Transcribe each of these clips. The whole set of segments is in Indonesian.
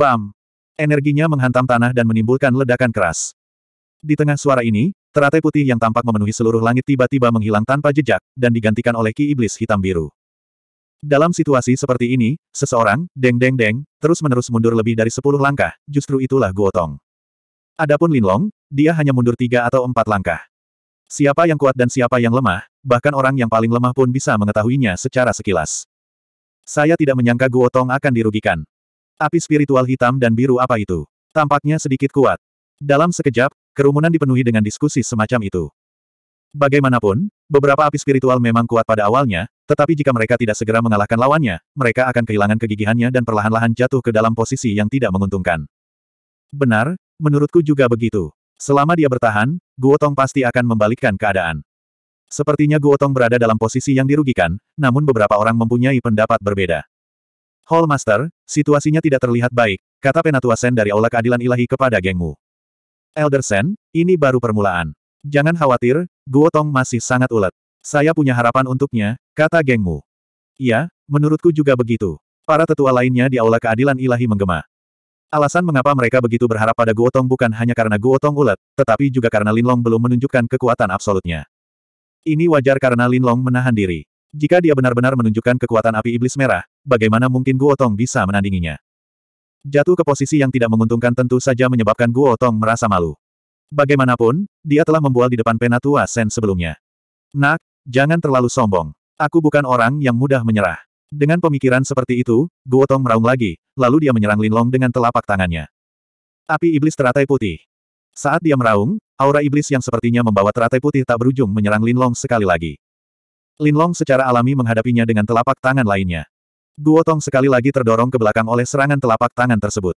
Bam! Energinya menghantam tanah dan menimbulkan ledakan keras. Di tengah suara ini, teratai putih yang tampak memenuhi seluruh langit tiba-tiba menghilang tanpa jejak, dan digantikan oleh ki iblis hitam biru. Dalam situasi seperti ini, seseorang, deng-deng-deng, terus-menerus mundur lebih dari sepuluh langkah, justru itulah Guotong. Adapun Linlong, dia hanya mundur tiga atau empat langkah. Siapa yang kuat dan siapa yang lemah, bahkan orang yang paling lemah pun bisa mengetahuinya secara sekilas. Saya tidak menyangka Guotong akan dirugikan. Api spiritual hitam dan biru apa itu? Tampaknya sedikit kuat. Dalam sekejap, kerumunan dipenuhi dengan diskusi semacam itu. Bagaimanapun, beberapa api spiritual memang kuat pada awalnya, tetapi jika mereka tidak segera mengalahkan lawannya, mereka akan kehilangan kegigihannya dan perlahan-lahan jatuh ke dalam posisi yang tidak menguntungkan. Benar, menurutku juga begitu. Selama dia bertahan, Guotong pasti akan membalikkan keadaan. Sepertinya Guotong berada dalam posisi yang dirugikan, namun beberapa orang mempunyai pendapat berbeda. Hall Master, situasinya tidak terlihat baik, kata Penatua Sen dari Aula Keadilan Ilahi kepada gengmu. Elder Sen, ini baru permulaan. Jangan khawatir, Guotong masih sangat ulet. Saya punya harapan untuknya, kata gengmu. Iya, menurutku juga begitu. Para tetua lainnya di Aula Keadilan Ilahi menggema. Alasan mengapa mereka begitu berharap pada Guotong bukan hanya karena Guotong Tong ulet, tetapi juga karena Linlong belum menunjukkan kekuatan absolutnya. Ini wajar karena Linlong menahan diri. Jika dia benar-benar menunjukkan kekuatan api iblis merah, bagaimana mungkin Guo Tong bisa menandinginya? Jatuh ke posisi yang tidak menguntungkan tentu saja menyebabkan Guo Tong merasa malu. Bagaimanapun, dia telah membual di depan Penatua Sen sebelumnya. Nak, jangan terlalu sombong. Aku bukan orang yang mudah menyerah. Dengan pemikiran seperti itu, Guo Tong meraung lagi, lalu dia menyerang Lin Long dengan telapak tangannya. Api iblis teratai putih. Saat dia meraung, aura iblis yang sepertinya membawa teratai putih tak berujung menyerang Lin Long sekali lagi. Linlong secara alami menghadapinya dengan telapak tangan lainnya. Tong sekali lagi terdorong ke belakang oleh serangan telapak tangan tersebut.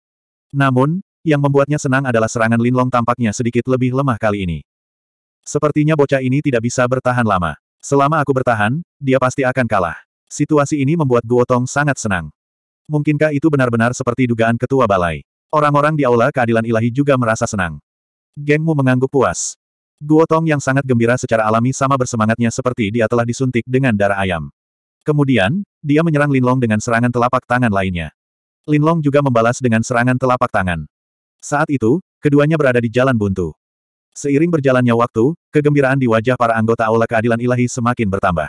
Namun, yang membuatnya senang adalah serangan Linlong tampaknya sedikit lebih lemah kali ini. Sepertinya bocah ini tidak bisa bertahan lama. Selama aku bertahan, dia pasti akan kalah. Situasi ini membuat Tong sangat senang. Mungkinkah itu benar-benar seperti dugaan ketua balai? Orang-orang di aula keadilan ilahi juga merasa senang. Gengmu mengangguk puas. Guo Tong yang sangat gembira secara alami sama bersemangatnya seperti dia telah disuntik dengan darah ayam. Kemudian, dia menyerang Linlong dengan serangan telapak tangan lainnya. Linlong juga membalas dengan serangan telapak tangan. Saat itu, keduanya berada di jalan buntu. Seiring berjalannya waktu, kegembiraan di wajah para anggota Aula Keadilan Ilahi semakin bertambah.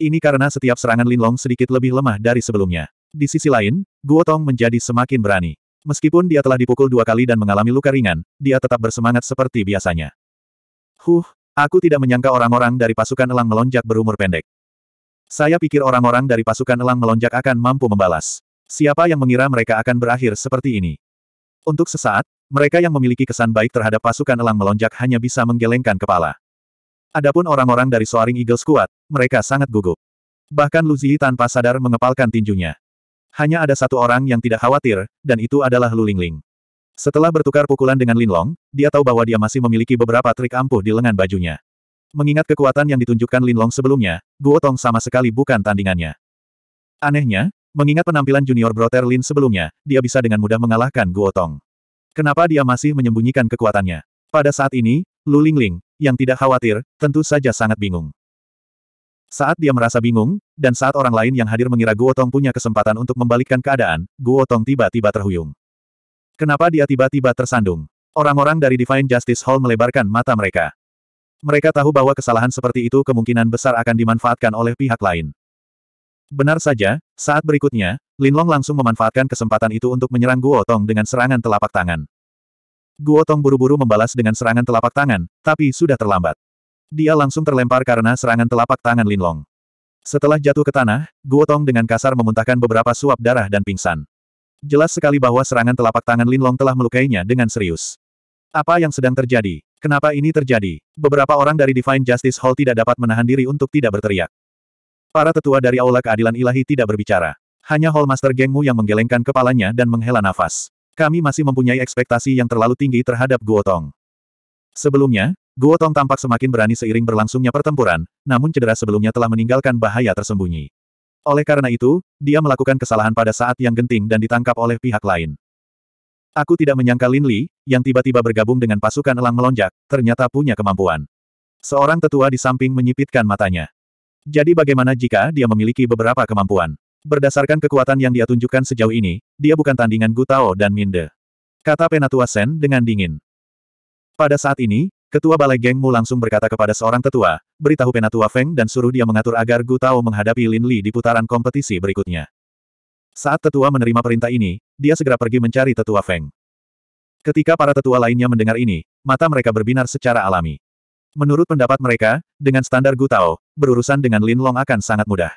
Ini karena setiap serangan Linlong sedikit lebih lemah dari sebelumnya. Di sisi lain, Guo Tong menjadi semakin berani. Meskipun dia telah dipukul dua kali dan mengalami luka ringan, dia tetap bersemangat seperti biasanya. Huh, aku tidak menyangka orang-orang dari pasukan elang melonjak berumur pendek. Saya pikir orang-orang dari pasukan elang melonjak akan mampu membalas. Siapa yang mengira mereka akan berakhir seperti ini? Untuk sesaat, mereka yang memiliki kesan baik terhadap pasukan elang melonjak hanya bisa menggelengkan kepala. Adapun orang-orang dari Soaring Eagles kuat, mereka sangat gugup. Bahkan Luzi tanpa sadar mengepalkan tinjunya. Hanya ada satu orang yang tidak khawatir, dan itu adalah Lulingling. Setelah bertukar pukulan dengan Lin Long, dia tahu bahwa dia masih memiliki beberapa trik ampuh di lengan bajunya. Mengingat kekuatan yang ditunjukkan Lin Long sebelumnya, Guo Tong sama sekali bukan tandingannya. Anehnya, mengingat penampilan junior Broter Lin sebelumnya, dia bisa dengan mudah mengalahkan Guo Tong. Kenapa dia masih menyembunyikan kekuatannya? Pada saat ini, Lu Lingling, yang tidak khawatir, tentu saja sangat bingung. Saat dia merasa bingung, dan saat orang lain yang hadir mengira Guo Tong punya kesempatan untuk membalikkan keadaan, Guo Tong tiba-tiba terhuyung. Kenapa dia tiba-tiba tersandung? Orang-orang dari Divine Justice Hall melebarkan mata mereka. Mereka tahu bahwa kesalahan seperti itu kemungkinan besar akan dimanfaatkan oleh pihak lain. Benar saja, saat berikutnya, Lin Long langsung memanfaatkan kesempatan itu untuk menyerang Guo Tong dengan serangan telapak tangan. Guo Tong buru-buru membalas dengan serangan telapak tangan, tapi sudah terlambat. Dia langsung terlempar karena serangan telapak tangan Lin Long. Setelah jatuh ke tanah, Guo Tong dengan kasar memuntahkan beberapa suap darah dan pingsan. Jelas sekali bahwa serangan telapak tangan Lin Long telah melukainya dengan serius. Apa yang sedang terjadi? Kenapa ini terjadi? Beberapa orang dari Divine Justice Hall tidak dapat menahan diri untuk tidak berteriak. Para tetua dari Aula Keadilan Ilahi tidak berbicara. Hanya Hallmaster gengmu yang menggelengkan kepalanya dan menghela nafas. Kami masih mempunyai ekspektasi yang terlalu tinggi terhadap Guo Tong. Sebelumnya, Guo Tong tampak semakin berani seiring berlangsungnya pertempuran, namun cedera sebelumnya telah meninggalkan bahaya tersembunyi. Oleh karena itu, dia melakukan kesalahan pada saat yang genting dan ditangkap oleh pihak lain. Aku tidak menyangka Lin Li, yang tiba-tiba bergabung dengan pasukan elang melonjak, ternyata punya kemampuan. Seorang tetua di samping menyipitkan matanya. Jadi bagaimana jika dia memiliki beberapa kemampuan? Berdasarkan kekuatan yang dia tunjukkan sejauh ini, dia bukan tandingan Gu Tao dan Minde. Kata Penatua Sen dengan dingin. Pada saat ini, Ketua Balai Mu langsung berkata kepada seorang tetua, beritahu Penatua Feng dan suruh dia mengatur agar Gu Tao menghadapi Lin Li di putaran kompetisi berikutnya. Saat tetua menerima perintah ini, dia segera pergi mencari tetua Feng. Ketika para tetua lainnya mendengar ini, mata mereka berbinar secara alami. Menurut pendapat mereka, dengan standar Gu Tao, berurusan dengan Lin Long akan sangat mudah.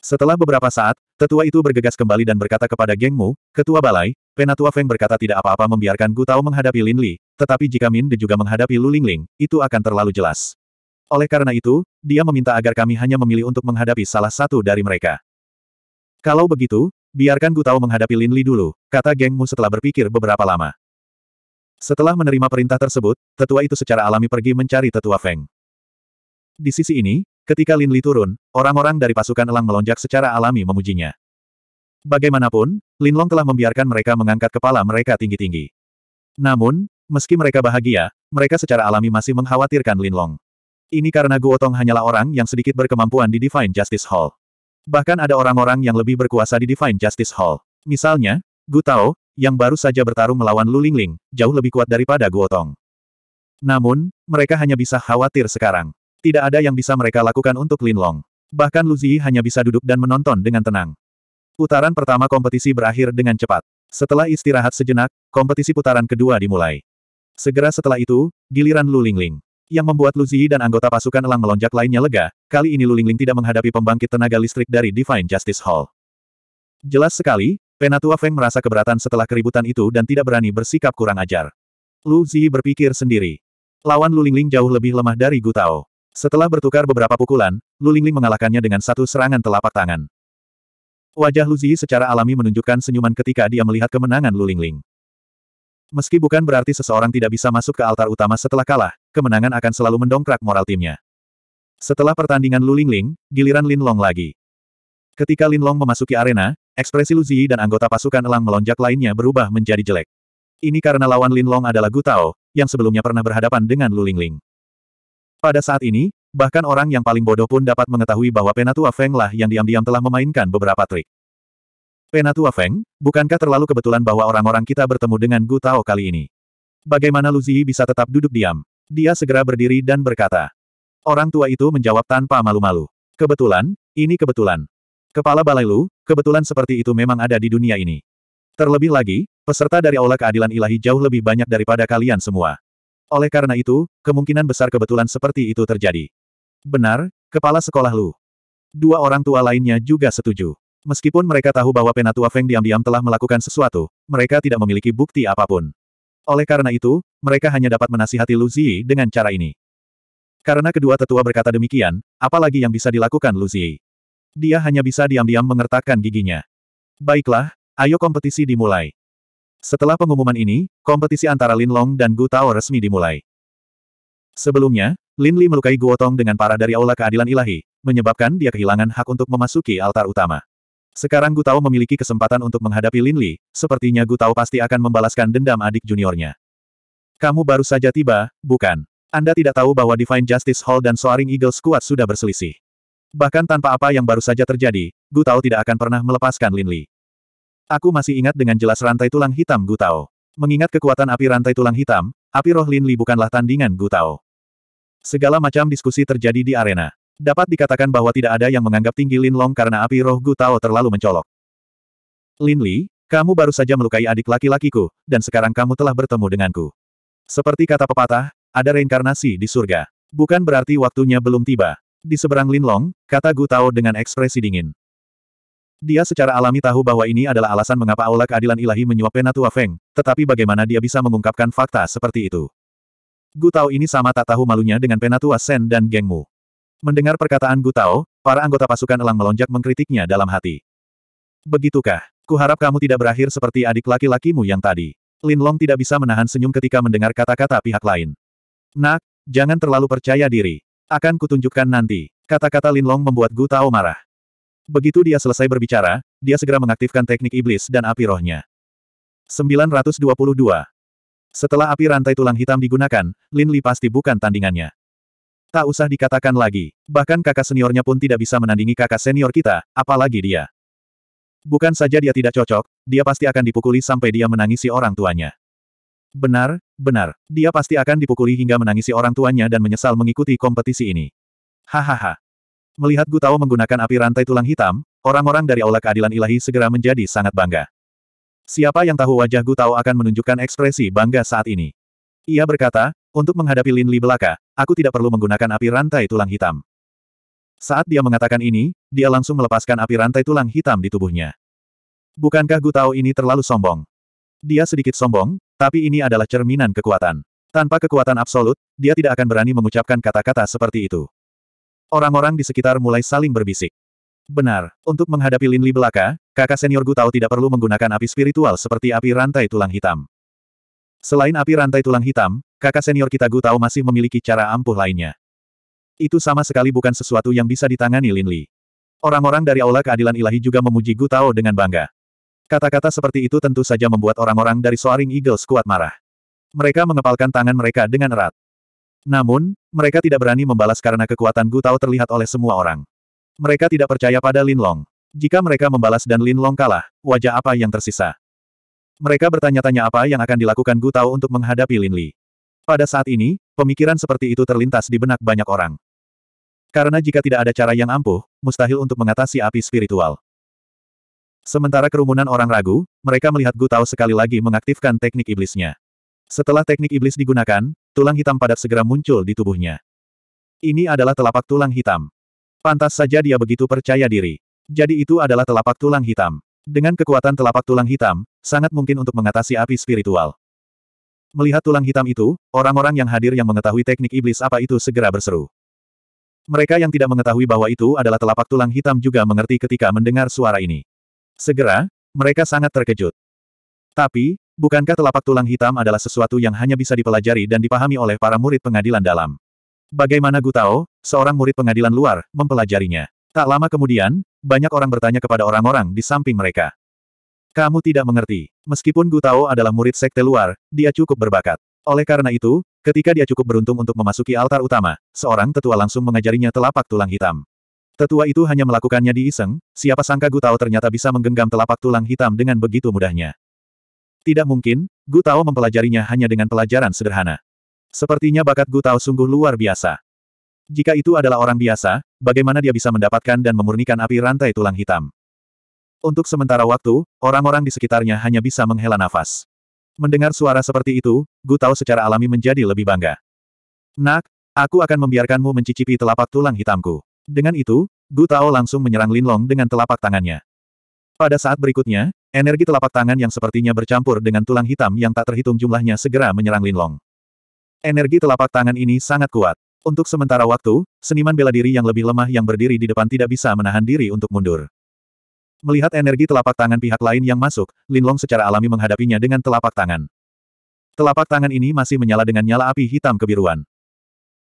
Setelah beberapa saat, tetua itu bergegas kembali dan berkata kepada Mu, Ketua Balai, Penatua Feng berkata tidak apa-apa membiarkan Gu Tao menghadapi Lin Li, tetapi jika Min De juga menghadapi Lu Lingling, itu akan terlalu jelas. Oleh karena itu, dia meminta agar kami hanya memilih untuk menghadapi salah satu dari mereka. Kalau begitu, biarkan Gu Tao menghadapi Lin Li dulu, kata Geng Mu setelah berpikir beberapa lama. Setelah menerima perintah tersebut, tetua itu secara alami pergi mencari tetua Feng. Di sisi ini, ketika Lin Li turun, orang-orang dari pasukan elang melonjak secara alami memujinya. Bagaimanapun, Linlong telah membiarkan mereka mengangkat kepala mereka tinggi-tinggi. Namun, meski mereka bahagia, mereka secara alami masih mengkhawatirkan Linlong. Ini karena Guo Tong hanyalah orang yang sedikit berkemampuan di Divine Justice Hall. Bahkan ada orang-orang yang lebih berkuasa di Divine Justice Hall. Misalnya, Gu Tao, yang baru saja bertarung melawan Lu Lingling, jauh lebih kuat daripada Guo Tong. Namun, mereka hanya bisa khawatir sekarang. Tidak ada yang bisa mereka lakukan untuk Linlong. Bahkan Lu Luzi hanya bisa duduk dan menonton dengan tenang. Putaran pertama kompetisi berakhir dengan cepat. Setelah istirahat sejenak, kompetisi putaran kedua dimulai. Segera setelah itu, giliran Lu Lingling. Yang membuat Lu Ziyi dan anggota pasukan elang melonjak lainnya lega, kali ini Lu Lingling tidak menghadapi pembangkit tenaga listrik dari Divine Justice Hall. Jelas sekali, Penatua Feng merasa keberatan setelah keributan itu dan tidak berani bersikap kurang ajar. Lu Ziyi berpikir sendiri. Lawan Lu Lingling jauh lebih lemah dari Gu Tao. Setelah bertukar beberapa pukulan, Lu Lingling mengalahkannya dengan satu serangan telapak tangan. Wajah Luzi secara alami menunjukkan senyuman ketika dia melihat kemenangan Lingling. Meski bukan berarti seseorang tidak bisa masuk ke altar utama setelah kalah, kemenangan akan selalu mendongkrak moral timnya. Setelah pertandingan Lingling, giliran Lin Long lagi. Ketika Lin Long memasuki arena, ekspresi Luzi dan anggota pasukan elang melonjak lainnya berubah menjadi jelek. Ini karena lawan Lin Long adalah Gu Tao, yang sebelumnya pernah berhadapan dengan Lingling. Pada saat ini, Bahkan orang yang paling bodoh pun dapat mengetahui bahwa Penatua Feng lah yang diam-diam telah memainkan beberapa trik. Penatua Feng, bukankah terlalu kebetulan bahwa orang-orang kita bertemu dengan Gu Tao kali ini? Bagaimana Lu Luzi bisa tetap duduk diam? Dia segera berdiri dan berkata. Orang tua itu menjawab tanpa malu-malu. Kebetulan, ini kebetulan. Kepala Balai Lu, kebetulan seperti itu memang ada di dunia ini. Terlebih lagi, peserta dari Aula Keadilan Ilahi jauh lebih banyak daripada kalian semua. Oleh karena itu, kemungkinan besar kebetulan seperti itu terjadi. Benar, kepala sekolah Lu. Dua orang tua lainnya juga setuju. Meskipun mereka tahu bahwa penatua Feng diam-diam telah melakukan sesuatu, mereka tidak memiliki bukti apapun. Oleh karena itu, mereka hanya dapat menasihati Lu Ziyi dengan cara ini. Karena kedua tetua berkata demikian, apalagi yang bisa dilakukan Lu Ziyi. Dia hanya bisa diam-diam mengertakkan giginya. Baiklah, ayo kompetisi dimulai. Setelah pengumuman ini, kompetisi antara Lin Long dan Gu Tao resmi dimulai. Sebelumnya, Lin Li melukai Guotong dengan parah dari aula keadilan ilahi, menyebabkan dia kehilangan hak untuk memasuki altar utama. Sekarang Gu Tao memiliki kesempatan untuk menghadapi Lin Li, sepertinya Gu Tao pasti akan membalaskan dendam adik juniornya. Kamu baru saja tiba, bukan? Anda tidak tahu bahwa Divine Justice Hall dan Soaring Eagle Squad sudah berselisih. Bahkan tanpa apa yang baru saja terjadi, Gu Tao tidak akan pernah melepaskan Lin Li. Aku masih ingat dengan jelas rantai tulang hitam Gu Tao. Mengingat kekuatan api rantai tulang hitam, api roh Lin Li bukanlah tandingan Gu Tao. Segala macam diskusi terjadi di arena. Dapat dikatakan bahwa tidak ada yang menganggap tinggi Lin Long karena api roh Gu Tao terlalu mencolok. Lin Li, kamu baru saja melukai adik laki-lakiku, dan sekarang kamu telah bertemu denganku. Seperti kata pepatah, ada reinkarnasi di surga. Bukan berarti waktunya belum tiba. Di seberang Lin Long, kata Gu Tao dengan ekspresi dingin. Dia secara alami tahu bahwa ini adalah alasan mengapa aula keadilan ilahi menyuap Penatua Feng, tetapi bagaimana dia bisa mengungkapkan fakta seperti itu. Gu Tao ini sama tak tahu malunya dengan Penatua Sen dan gengmu. Mendengar perkataan Gu Tao, para anggota pasukan elang melonjak mengkritiknya dalam hati. Begitukah? Kuharap kamu tidak berakhir seperti adik laki-lakimu yang tadi. Lin Long tidak bisa menahan senyum ketika mendengar kata-kata pihak lain. Nak, jangan terlalu percaya diri. Akan kutunjukkan nanti. Kata-kata Lin Long membuat Gu Tao marah. Begitu dia selesai berbicara, dia segera mengaktifkan teknik iblis dan api rohnya. 922. Setelah api rantai tulang hitam digunakan, Lin Li pasti bukan tandingannya. Tak usah dikatakan lagi, bahkan kakak seniornya pun tidak bisa menandingi kakak senior kita, apalagi dia. Bukan saja dia tidak cocok, dia pasti akan dipukuli sampai dia menangisi orang tuanya. Benar, benar, dia pasti akan dipukuli hingga menangisi orang tuanya dan menyesal mengikuti kompetisi ini. Hahaha. Melihat Gutao menggunakan api rantai tulang hitam, orang-orang dari Aula Keadilan Ilahi segera menjadi sangat bangga. Siapa yang tahu wajah Gu Tao akan menunjukkan ekspresi bangga saat ini. Ia berkata, untuk menghadapi Lin Li belaka, aku tidak perlu menggunakan api rantai tulang hitam. Saat dia mengatakan ini, dia langsung melepaskan api rantai tulang hitam di tubuhnya. Bukankah Gu Tao ini terlalu sombong? Dia sedikit sombong, tapi ini adalah cerminan kekuatan. Tanpa kekuatan absolut, dia tidak akan berani mengucapkan kata-kata seperti itu. Orang-orang di sekitar mulai saling berbisik. Benar, untuk menghadapi Lin Li belaka, Kakak senior Gu tahu tidak perlu menggunakan api spiritual seperti api rantai tulang hitam. Selain api rantai tulang hitam, kakak senior kita Gu tahu masih memiliki cara ampuh lainnya. Itu sama sekali bukan sesuatu yang bisa ditangani Lin Li. Orang-orang dari Aula Keadilan Ilahi juga memuji Gu Tao dengan bangga. Kata-kata seperti itu tentu saja membuat orang-orang dari Soaring Eagles kuat marah. Mereka mengepalkan tangan mereka dengan erat. Namun, mereka tidak berani membalas karena kekuatan Gu Tao terlihat oleh semua orang. Mereka tidak percaya pada Lin Long. Jika mereka membalas dan Lin Long kalah, wajah apa yang tersisa? Mereka bertanya-tanya apa yang akan dilakukan Gu Tao untuk menghadapi Lin Li. Pada saat ini, pemikiran seperti itu terlintas di benak banyak orang. Karena jika tidak ada cara yang ampuh, mustahil untuk mengatasi api spiritual. Sementara kerumunan orang ragu, mereka melihat Gu Tao sekali lagi mengaktifkan teknik iblisnya. Setelah teknik iblis digunakan, tulang hitam padat segera muncul di tubuhnya. Ini adalah telapak tulang hitam. Pantas saja dia begitu percaya diri. Jadi itu adalah telapak tulang hitam. Dengan kekuatan telapak tulang hitam, sangat mungkin untuk mengatasi api spiritual. Melihat tulang hitam itu, orang-orang yang hadir yang mengetahui teknik iblis apa itu segera berseru. Mereka yang tidak mengetahui bahwa itu adalah telapak tulang hitam juga mengerti ketika mendengar suara ini. Segera, mereka sangat terkejut. Tapi, bukankah telapak tulang hitam adalah sesuatu yang hanya bisa dipelajari dan dipahami oleh para murid pengadilan dalam? Bagaimana Gutao, seorang murid pengadilan luar, mempelajarinya? Tak lama kemudian, banyak orang bertanya kepada orang-orang di samping mereka. Kamu tidak mengerti. Meskipun Gu Tao adalah murid sekte luar, dia cukup berbakat. Oleh karena itu, ketika dia cukup beruntung untuk memasuki altar utama, seorang tetua langsung mengajarinya telapak tulang hitam. Tetua itu hanya melakukannya di iseng, siapa sangka Gu Tao ternyata bisa menggenggam telapak tulang hitam dengan begitu mudahnya. Tidak mungkin, Gu Tao mempelajarinya hanya dengan pelajaran sederhana. Sepertinya bakat Gu Tao sungguh luar biasa. Jika itu adalah orang biasa, bagaimana dia bisa mendapatkan dan memurnikan api rantai tulang hitam? Untuk sementara waktu, orang-orang di sekitarnya hanya bisa menghela nafas. Mendengar suara seperti itu, Gu Tao secara alami menjadi lebih bangga. Nak, aku akan membiarkanmu mencicipi telapak tulang hitamku. Dengan itu, Gu Tao langsung menyerang Linlong dengan telapak tangannya. Pada saat berikutnya, energi telapak tangan yang sepertinya bercampur dengan tulang hitam yang tak terhitung jumlahnya segera menyerang Linlong. Energi telapak tangan ini sangat kuat. Untuk sementara waktu, seniman bela diri yang lebih lemah yang berdiri di depan tidak bisa menahan diri untuk mundur. Melihat energi telapak tangan pihak lain yang masuk, Lin Long secara alami menghadapinya dengan telapak tangan. Telapak tangan ini masih menyala dengan nyala api hitam kebiruan.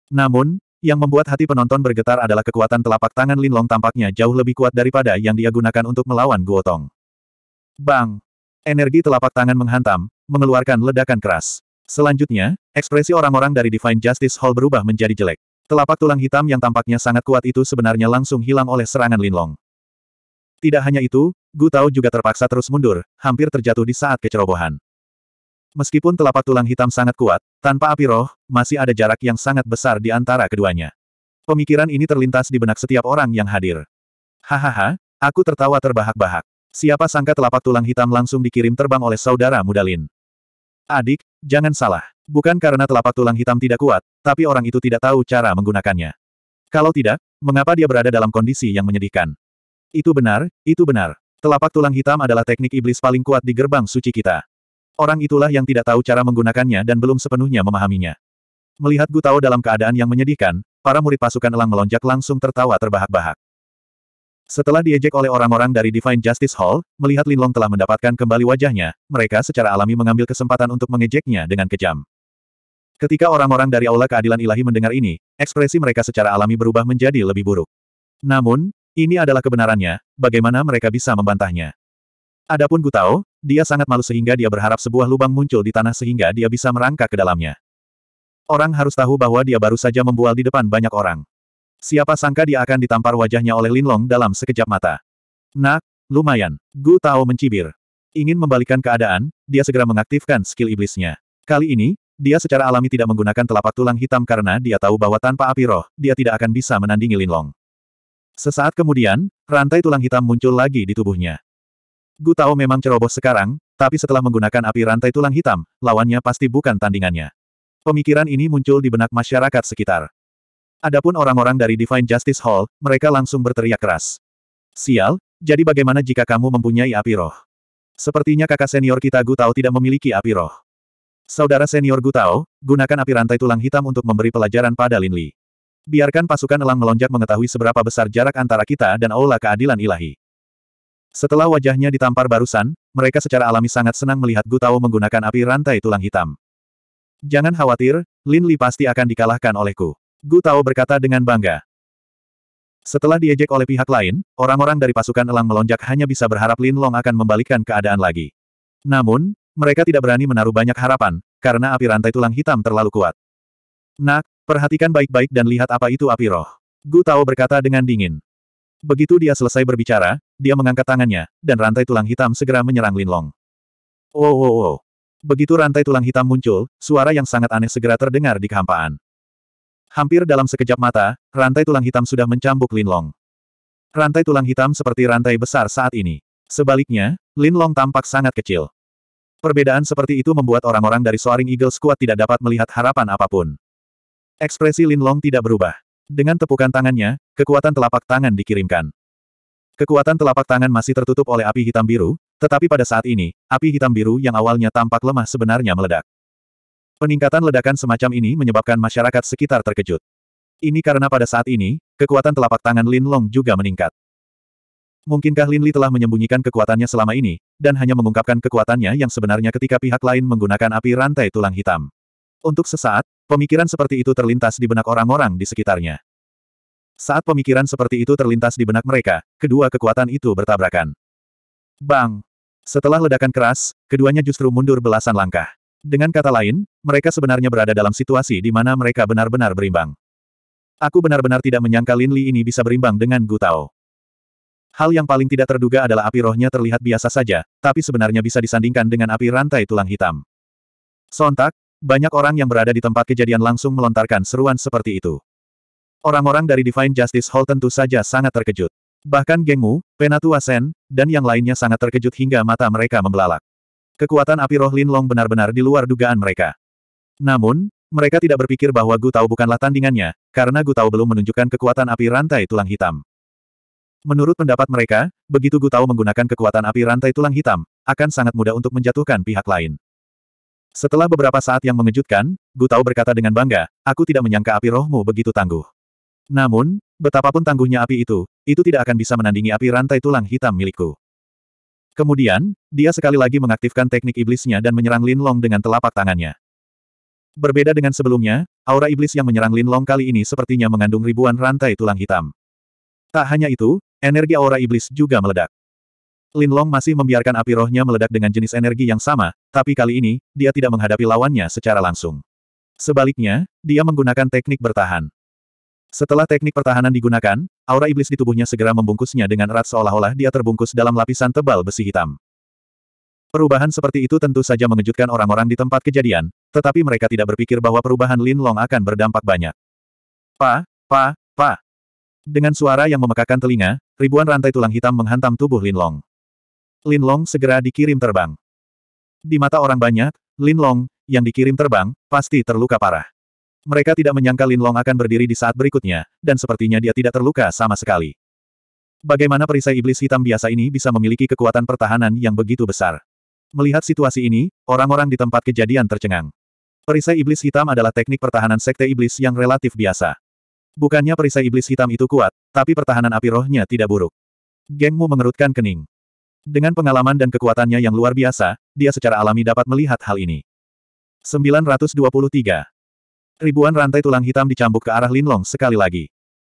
Namun, yang membuat hati penonton bergetar adalah kekuatan telapak tangan Lin Long tampaknya jauh lebih kuat daripada yang dia gunakan untuk melawan Guotong. Bang! Energi telapak tangan menghantam, mengeluarkan ledakan keras. Selanjutnya, Ekspresi orang-orang dari Divine Justice Hall berubah menjadi jelek. Telapak tulang hitam yang tampaknya sangat kuat itu sebenarnya langsung hilang oleh serangan Linlong. Tidak hanya itu, Gu Tao juga terpaksa terus mundur, hampir terjatuh di saat kecerobohan. Meskipun telapak tulang hitam sangat kuat, tanpa api roh, masih ada jarak yang sangat besar di antara keduanya. Pemikiran ini terlintas di benak setiap orang yang hadir. Hahaha, aku tertawa terbahak-bahak. Siapa sangka telapak tulang hitam langsung dikirim terbang oleh saudara muda Lin. Adik, Jangan salah. Bukan karena telapak tulang hitam tidak kuat, tapi orang itu tidak tahu cara menggunakannya. Kalau tidak, mengapa dia berada dalam kondisi yang menyedihkan? Itu benar, itu benar. Telapak tulang hitam adalah teknik iblis paling kuat di gerbang suci kita. Orang itulah yang tidak tahu cara menggunakannya dan belum sepenuhnya memahaminya. Melihat Gutao dalam keadaan yang menyedihkan, para murid pasukan elang melonjak langsung tertawa terbahak-bahak. Setelah diejek oleh orang-orang dari Divine Justice Hall, melihat Linlong telah mendapatkan kembali wajahnya, mereka secara alami mengambil kesempatan untuk mengejeknya dengan kejam. Ketika orang-orang dari Aula Keadilan Ilahi mendengar ini, ekspresi mereka secara alami berubah menjadi lebih buruk. Namun, ini adalah kebenarannya, bagaimana mereka bisa membantahnya. Adapun Gutao, dia sangat malu sehingga dia berharap sebuah lubang muncul di tanah sehingga dia bisa merangkak ke dalamnya. Orang harus tahu bahwa dia baru saja membual di depan banyak orang. Siapa sangka dia akan ditampar wajahnya oleh Linlong dalam sekejap mata. Nak, lumayan. Gu Tao mencibir. Ingin membalikan keadaan, dia segera mengaktifkan skill iblisnya. Kali ini, dia secara alami tidak menggunakan telapak tulang hitam karena dia tahu bahwa tanpa api roh, dia tidak akan bisa menandingi Linlong. Sesaat kemudian, rantai tulang hitam muncul lagi di tubuhnya. Gu Tao memang ceroboh sekarang, tapi setelah menggunakan api rantai tulang hitam, lawannya pasti bukan tandingannya. Pemikiran ini muncul di benak masyarakat sekitar. Adapun orang-orang dari Divine Justice Hall, mereka langsung berteriak keras. Sial, jadi bagaimana jika kamu mempunyai api roh? Sepertinya kakak senior kita Gu Tao tidak memiliki api roh. Saudara senior Gu Tao, gunakan api rantai tulang hitam untuk memberi pelajaran pada Lin Li. Biarkan pasukan elang melonjak mengetahui seberapa besar jarak antara kita dan aula keadilan ilahi. Setelah wajahnya ditampar barusan, mereka secara alami sangat senang melihat Gu Tao menggunakan api rantai tulang hitam. Jangan khawatir, Lin Li pasti akan dikalahkan olehku. Gu Tao berkata dengan bangga. Setelah diejek oleh pihak lain, orang-orang dari pasukan elang melonjak hanya bisa berharap Lin Long akan membalikkan keadaan lagi. Namun, mereka tidak berani menaruh banyak harapan, karena api rantai tulang hitam terlalu kuat. Nak, perhatikan baik-baik dan lihat apa itu api roh. Gu Tao berkata dengan dingin. Begitu dia selesai berbicara, dia mengangkat tangannya, dan rantai tulang hitam segera menyerang Lin Long. Oh oh oh. Begitu rantai tulang hitam muncul, suara yang sangat aneh segera terdengar di kehampaan. Hampir dalam sekejap mata, rantai tulang hitam sudah mencambuk Lin Long. Rantai tulang hitam seperti rantai besar saat ini. Sebaliknya, Lin Long tampak sangat kecil. Perbedaan seperti itu membuat orang-orang dari Soaring Eagle Squad tidak dapat melihat harapan apapun. Ekspresi Lin Long tidak berubah. Dengan tepukan tangannya, kekuatan telapak tangan dikirimkan. Kekuatan telapak tangan masih tertutup oleh api hitam biru, tetapi pada saat ini, api hitam biru yang awalnya tampak lemah sebenarnya meledak. Peningkatan ledakan semacam ini menyebabkan masyarakat sekitar terkejut. Ini karena pada saat ini, kekuatan telapak tangan Lin Long juga meningkat. Mungkinkah Lin Li telah menyembunyikan kekuatannya selama ini, dan hanya mengungkapkan kekuatannya yang sebenarnya ketika pihak lain menggunakan api rantai tulang hitam. Untuk sesaat, pemikiran seperti itu terlintas di benak orang-orang di sekitarnya. Saat pemikiran seperti itu terlintas di benak mereka, kedua kekuatan itu bertabrakan. Bang! Setelah ledakan keras, keduanya justru mundur belasan langkah. Dengan kata lain, mereka sebenarnya berada dalam situasi di mana mereka benar-benar berimbang. Aku benar-benar tidak menyangka Lin Li ini bisa berimbang dengan Gu Tao. Hal yang paling tidak terduga adalah api rohnya terlihat biasa saja, tapi sebenarnya bisa disandingkan dengan api rantai tulang hitam. Sontak, banyak orang yang berada di tempat kejadian langsung melontarkan seruan seperti itu. Orang-orang dari Divine Justice Hall tentu saja sangat terkejut. Bahkan Geng Wu, Penatua Sen, dan yang lainnya sangat terkejut hingga mata mereka membelalak. Kekuatan api roh Lin Long benar-benar di luar dugaan mereka. Namun, mereka tidak berpikir bahwa Gu Tao bukanlah tandingannya, karena Gu Tao belum menunjukkan kekuatan api rantai tulang hitam. Menurut pendapat mereka, begitu Gu Tao menggunakan kekuatan api rantai tulang hitam, akan sangat mudah untuk menjatuhkan pihak lain. Setelah beberapa saat yang mengejutkan, Gu Tao berkata dengan bangga, aku tidak menyangka api rohmu begitu tangguh. Namun, betapapun tangguhnya api itu, itu tidak akan bisa menandingi api rantai tulang hitam milikku. Kemudian, dia sekali lagi mengaktifkan teknik iblisnya dan menyerang Lin Long dengan telapak tangannya. Berbeda dengan sebelumnya, aura iblis yang menyerang Lin Long kali ini sepertinya mengandung ribuan rantai tulang hitam. Tak hanya itu, energi aura iblis juga meledak. Lin Long masih membiarkan api rohnya meledak dengan jenis energi yang sama, tapi kali ini, dia tidak menghadapi lawannya secara langsung. Sebaliknya, dia menggunakan teknik bertahan. Setelah teknik pertahanan digunakan, aura iblis di tubuhnya segera membungkusnya dengan erat seolah-olah dia terbungkus dalam lapisan tebal besi hitam. Perubahan seperti itu tentu saja mengejutkan orang-orang di tempat kejadian, tetapi mereka tidak berpikir bahwa perubahan Lin Long akan berdampak banyak. Pa, pa, pa. Dengan suara yang memekakan telinga, ribuan rantai tulang hitam menghantam tubuh Lin Long. Lin Long segera dikirim terbang. Di mata orang banyak, Lin Long, yang dikirim terbang, pasti terluka parah. Mereka tidak menyangka Lin Long akan berdiri di saat berikutnya, dan sepertinya dia tidak terluka sama sekali. Bagaimana perisai iblis hitam biasa ini bisa memiliki kekuatan pertahanan yang begitu besar? Melihat situasi ini, orang-orang di tempat kejadian tercengang. Perisai iblis hitam adalah teknik pertahanan sekte iblis yang relatif biasa. Bukannya perisai iblis hitam itu kuat, tapi pertahanan api rohnya tidak buruk. Gengmu mengerutkan kening. Dengan pengalaman dan kekuatannya yang luar biasa, dia secara alami dapat melihat hal ini. 923. Ribuan rantai tulang hitam dicambuk ke arah Linlong sekali lagi.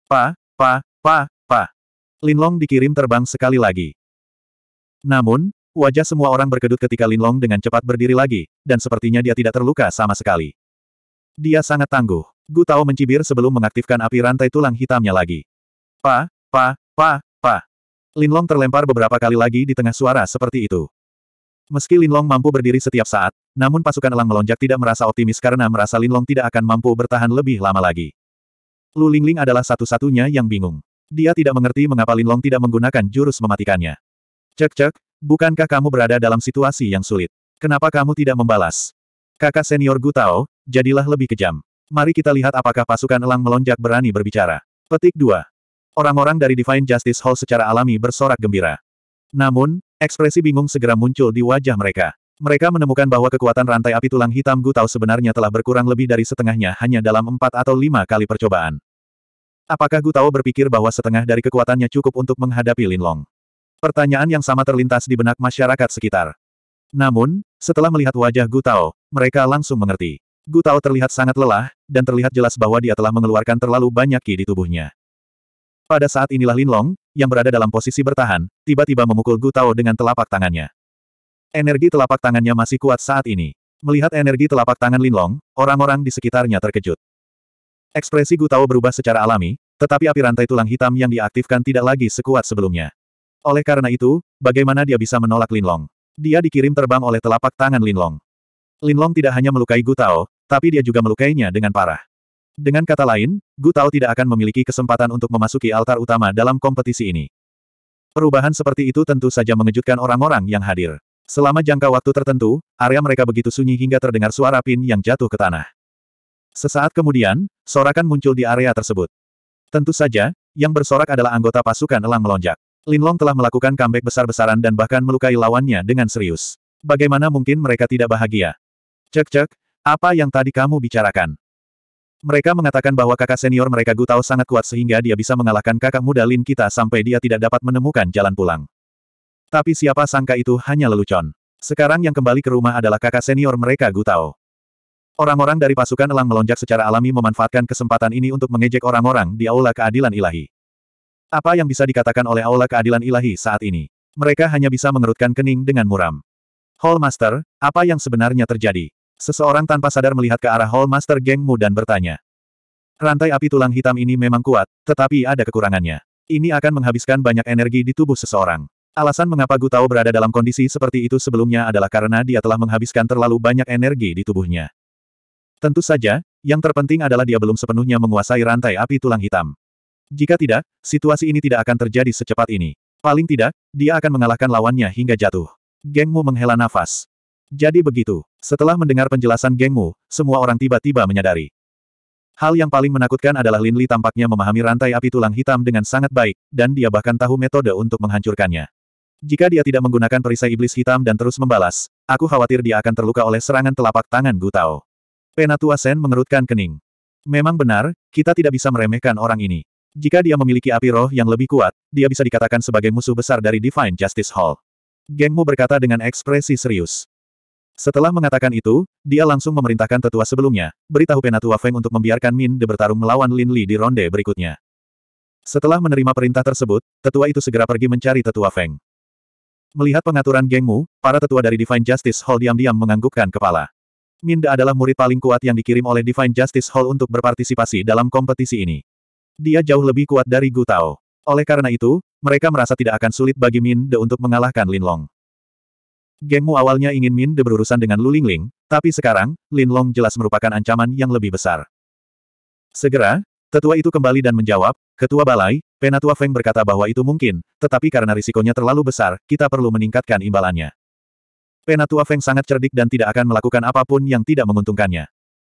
Pa, pa, pa, pa. Linlong dikirim terbang sekali lagi. Namun, wajah semua orang berkedut ketika Linlong dengan cepat berdiri lagi, dan sepertinya dia tidak terluka sama sekali. Dia sangat tangguh. Gu Tao mencibir sebelum mengaktifkan api rantai tulang hitamnya lagi. Pa, pa, pa, pa. Linlong terlempar beberapa kali lagi di tengah suara seperti itu. Meski Linlong mampu berdiri setiap saat, namun pasukan elang melonjak tidak merasa optimis karena merasa Linlong tidak akan mampu bertahan lebih lama lagi. Lu Lingling adalah satu-satunya yang bingung. Dia tidak mengerti mengapa Linlong tidak menggunakan jurus mematikannya. Cek-cek, bukankah kamu berada dalam situasi yang sulit? Kenapa kamu tidak membalas? Kakak senior Gu Tao, jadilah lebih kejam. Mari kita lihat apakah pasukan elang melonjak berani berbicara. Petik 2. Orang-orang dari Divine Justice Hall secara alami bersorak gembira. Namun, ekspresi bingung segera muncul di wajah mereka. Mereka menemukan bahwa kekuatan rantai api tulang hitam Gutau sebenarnya telah berkurang lebih dari setengahnya hanya dalam empat atau lima kali percobaan. Apakah Gutau berpikir bahwa setengah dari kekuatannya cukup untuk menghadapi Linlong? Pertanyaan yang sama terlintas di benak masyarakat sekitar. Namun, setelah melihat wajah Gutau, mereka langsung mengerti. Gutau terlihat sangat lelah, dan terlihat jelas bahwa dia telah mengeluarkan terlalu banyak ki di tubuhnya. Pada saat inilah Linlong, yang berada dalam posisi bertahan, tiba-tiba memukul Gu Tao dengan telapak tangannya. Energi telapak tangannya masih kuat saat ini. Melihat energi telapak tangan Linlong, orang-orang di sekitarnya terkejut. Ekspresi Gu Tao berubah secara alami, tetapi api rantai tulang hitam yang diaktifkan tidak lagi sekuat sebelumnya. Oleh karena itu, bagaimana dia bisa menolak Linlong? Dia dikirim terbang oleh telapak tangan Linlong. Linlong tidak hanya melukai Gu Tao, tapi dia juga melukainya dengan parah. Dengan kata lain, Gu Tao tidak akan memiliki kesempatan untuk memasuki altar utama dalam kompetisi ini. Perubahan seperti itu tentu saja mengejutkan orang-orang yang hadir. Selama jangka waktu tertentu, area mereka begitu sunyi hingga terdengar suara pin yang jatuh ke tanah. Sesaat kemudian, sorakan muncul di area tersebut. Tentu saja, yang bersorak adalah anggota pasukan elang melonjak. Linlong telah melakukan comeback besar-besaran dan bahkan melukai lawannya dengan serius. Bagaimana mungkin mereka tidak bahagia? Cek-cek, apa yang tadi kamu bicarakan? Mereka mengatakan bahwa kakak senior mereka Gutao sangat kuat sehingga dia bisa mengalahkan kakak muda Lin kita sampai dia tidak dapat menemukan jalan pulang. Tapi siapa sangka itu hanya lelucon. Sekarang yang kembali ke rumah adalah kakak senior mereka Gutao. Orang-orang dari pasukan elang melonjak secara alami memanfaatkan kesempatan ini untuk mengejek orang-orang di Aula Keadilan Ilahi. Apa yang bisa dikatakan oleh Aula Keadilan Ilahi saat ini? Mereka hanya bisa mengerutkan kening dengan muram. Hallmaster, apa yang sebenarnya terjadi? Seseorang tanpa sadar melihat ke arah Hall Master Geng dan bertanya. Rantai api tulang hitam ini memang kuat, tetapi ada kekurangannya. Ini akan menghabiskan banyak energi di tubuh seseorang. Alasan mengapa Gu Tao berada dalam kondisi seperti itu sebelumnya adalah karena dia telah menghabiskan terlalu banyak energi di tubuhnya. Tentu saja, yang terpenting adalah dia belum sepenuhnya menguasai rantai api tulang hitam. Jika tidak, situasi ini tidak akan terjadi secepat ini. Paling tidak, dia akan mengalahkan lawannya hingga jatuh. Gengmu menghela nafas. Jadi begitu, setelah mendengar penjelasan gengmu, semua orang tiba-tiba menyadari. Hal yang paling menakutkan adalah Lin Li tampaknya memahami rantai api tulang hitam dengan sangat baik, dan dia bahkan tahu metode untuk menghancurkannya. Jika dia tidak menggunakan perisai iblis hitam dan terus membalas, aku khawatir dia akan terluka oleh serangan telapak tangan Gu Tao. Penatua Sen mengerutkan kening. Memang benar, kita tidak bisa meremehkan orang ini. Jika dia memiliki api roh yang lebih kuat, dia bisa dikatakan sebagai musuh besar dari Divine Justice Hall. Gengmu berkata dengan ekspresi serius. Setelah mengatakan itu, dia langsung memerintahkan tetua sebelumnya, beritahu Penatua Feng untuk membiarkan Min De bertarung melawan Lin Li di ronde berikutnya. Setelah menerima perintah tersebut, tetua itu segera pergi mencari tetua Feng. Melihat pengaturan gengmu, para tetua dari Divine Justice Hall diam-diam menganggukkan kepala. Min De adalah murid paling kuat yang dikirim oleh Divine Justice Hall untuk berpartisipasi dalam kompetisi ini. Dia jauh lebih kuat dari Gu Tao. Oleh karena itu, mereka merasa tidak akan sulit bagi Min De untuk mengalahkan Lin Long. Gengmu awalnya ingin Min De berurusan dengan Lu Lingling, tapi sekarang, Lin Long jelas merupakan ancaman yang lebih besar. Segera, tetua itu kembali dan menjawab, Ketua Balai, Penatua Feng berkata bahwa itu mungkin, tetapi karena risikonya terlalu besar, kita perlu meningkatkan imbalannya. Penatua Feng sangat cerdik dan tidak akan melakukan apapun yang tidak menguntungkannya.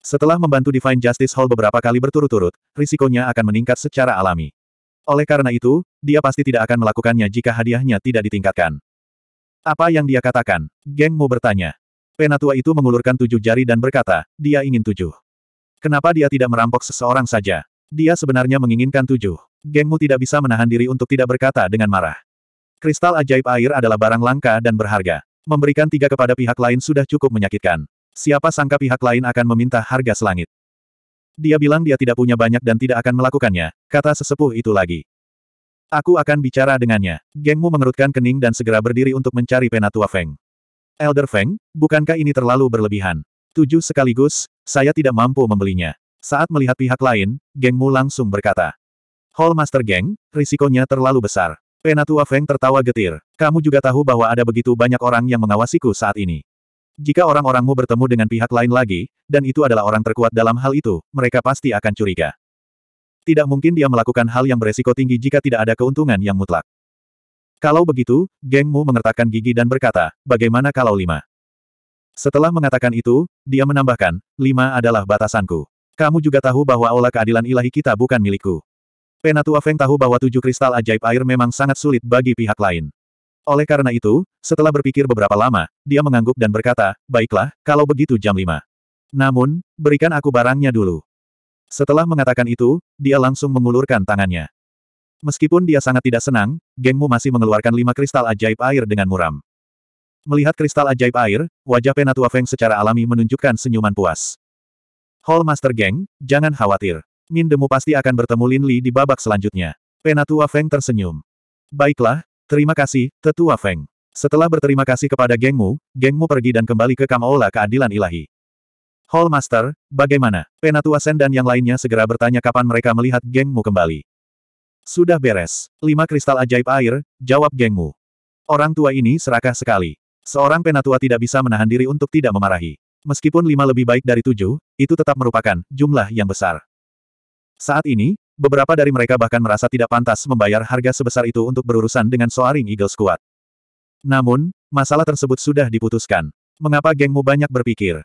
Setelah membantu Divine Justice Hall beberapa kali berturut-turut, risikonya akan meningkat secara alami. Oleh karena itu, dia pasti tidak akan melakukannya jika hadiahnya tidak ditingkatkan. Apa yang dia katakan? Geng Mu bertanya. Penatua itu mengulurkan tujuh jari dan berkata, dia ingin tujuh. Kenapa dia tidak merampok seseorang saja? Dia sebenarnya menginginkan tujuh. Geng Mu tidak bisa menahan diri untuk tidak berkata dengan marah. Kristal ajaib air adalah barang langka dan berharga. Memberikan tiga kepada pihak lain sudah cukup menyakitkan. Siapa sangka pihak lain akan meminta harga selangit. Dia bilang dia tidak punya banyak dan tidak akan melakukannya, kata sesepuh itu lagi. Aku akan bicara dengannya. Gengmu mengerutkan kening dan segera berdiri untuk mencari penatua Feng. Elder Feng, bukankah ini terlalu berlebihan? Tujuh sekaligus, saya tidak mampu membelinya. Saat melihat pihak lain, Gengmu langsung berkata. Hall Master Geng, risikonya terlalu besar. Penatua Feng tertawa getir. Kamu juga tahu bahwa ada begitu banyak orang yang mengawasiku saat ini. Jika orang-orangmu bertemu dengan pihak lain lagi, dan itu adalah orang terkuat dalam hal itu, mereka pasti akan curiga. Tidak mungkin dia melakukan hal yang beresiko tinggi jika tidak ada keuntungan yang mutlak. Kalau begitu, gengmu mengertakkan gigi dan berkata, bagaimana kalau lima? Setelah mengatakan itu, dia menambahkan, lima adalah batasanku. Kamu juga tahu bahwa olah keadilan ilahi kita bukan milikku. Penatua Feng tahu bahwa tujuh kristal ajaib air memang sangat sulit bagi pihak lain. Oleh karena itu, setelah berpikir beberapa lama, dia mengangguk dan berkata, baiklah, kalau begitu jam lima. Namun, berikan aku barangnya dulu. Setelah mengatakan itu, dia langsung mengulurkan tangannya. Meskipun dia sangat tidak senang, gengmu masih mengeluarkan lima kristal ajaib air dengan muram. Melihat kristal ajaib air, wajah Penatua Feng secara alami menunjukkan senyuman puas. Hall Master Geng, jangan khawatir. Min Demu pasti akan bertemu Lin Li di babak selanjutnya. Penatua Feng tersenyum. Baiklah, terima kasih, Tetua Feng. Setelah berterima kasih kepada gengmu, gengmu pergi dan kembali ke Kamola Keadilan Ilahi. Hallmaster, bagaimana? Penatua Sen dan yang lainnya segera bertanya kapan mereka melihat gengmu kembali. Sudah beres. Lima kristal ajaib air, jawab gengmu. Orang tua ini serakah sekali. Seorang penatua tidak bisa menahan diri untuk tidak memarahi. Meskipun lima lebih baik dari tujuh, itu tetap merupakan jumlah yang besar. Saat ini, beberapa dari mereka bahkan merasa tidak pantas membayar harga sebesar itu untuk berurusan dengan Soaring Eagle Squad. Namun, masalah tersebut sudah diputuskan. Mengapa gengmu banyak berpikir?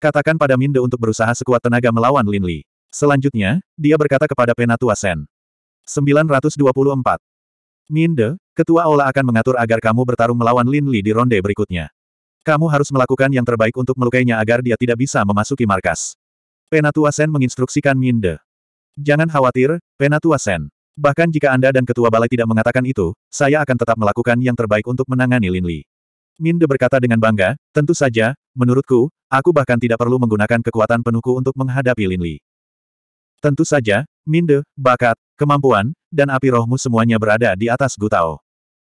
Katakan pada Minde untuk berusaha sekuat tenaga melawan Lin Li. Selanjutnya, dia berkata kepada Penatua Sen. 924. Minde, Ketua Ola akan mengatur agar kamu bertarung melawan Lin Li di ronde berikutnya. Kamu harus melakukan yang terbaik untuk melukainya agar dia tidak bisa memasuki markas. Penatua Sen menginstruksikan Minde. Jangan khawatir, Penatua Sen. Bahkan jika Anda dan Ketua Balai tidak mengatakan itu, saya akan tetap melakukan yang terbaik untuk menangani Lin Li. Minde berkata dengan bangga, tentu saja, menurutku, aku bahkan tidak perlu menggunakan kekuatan penuhku untuk menghadapi Lin Li. Tentu saja, Minde, bakat, kemampuan, dan api rohmu semuanya berada di atas Gutao.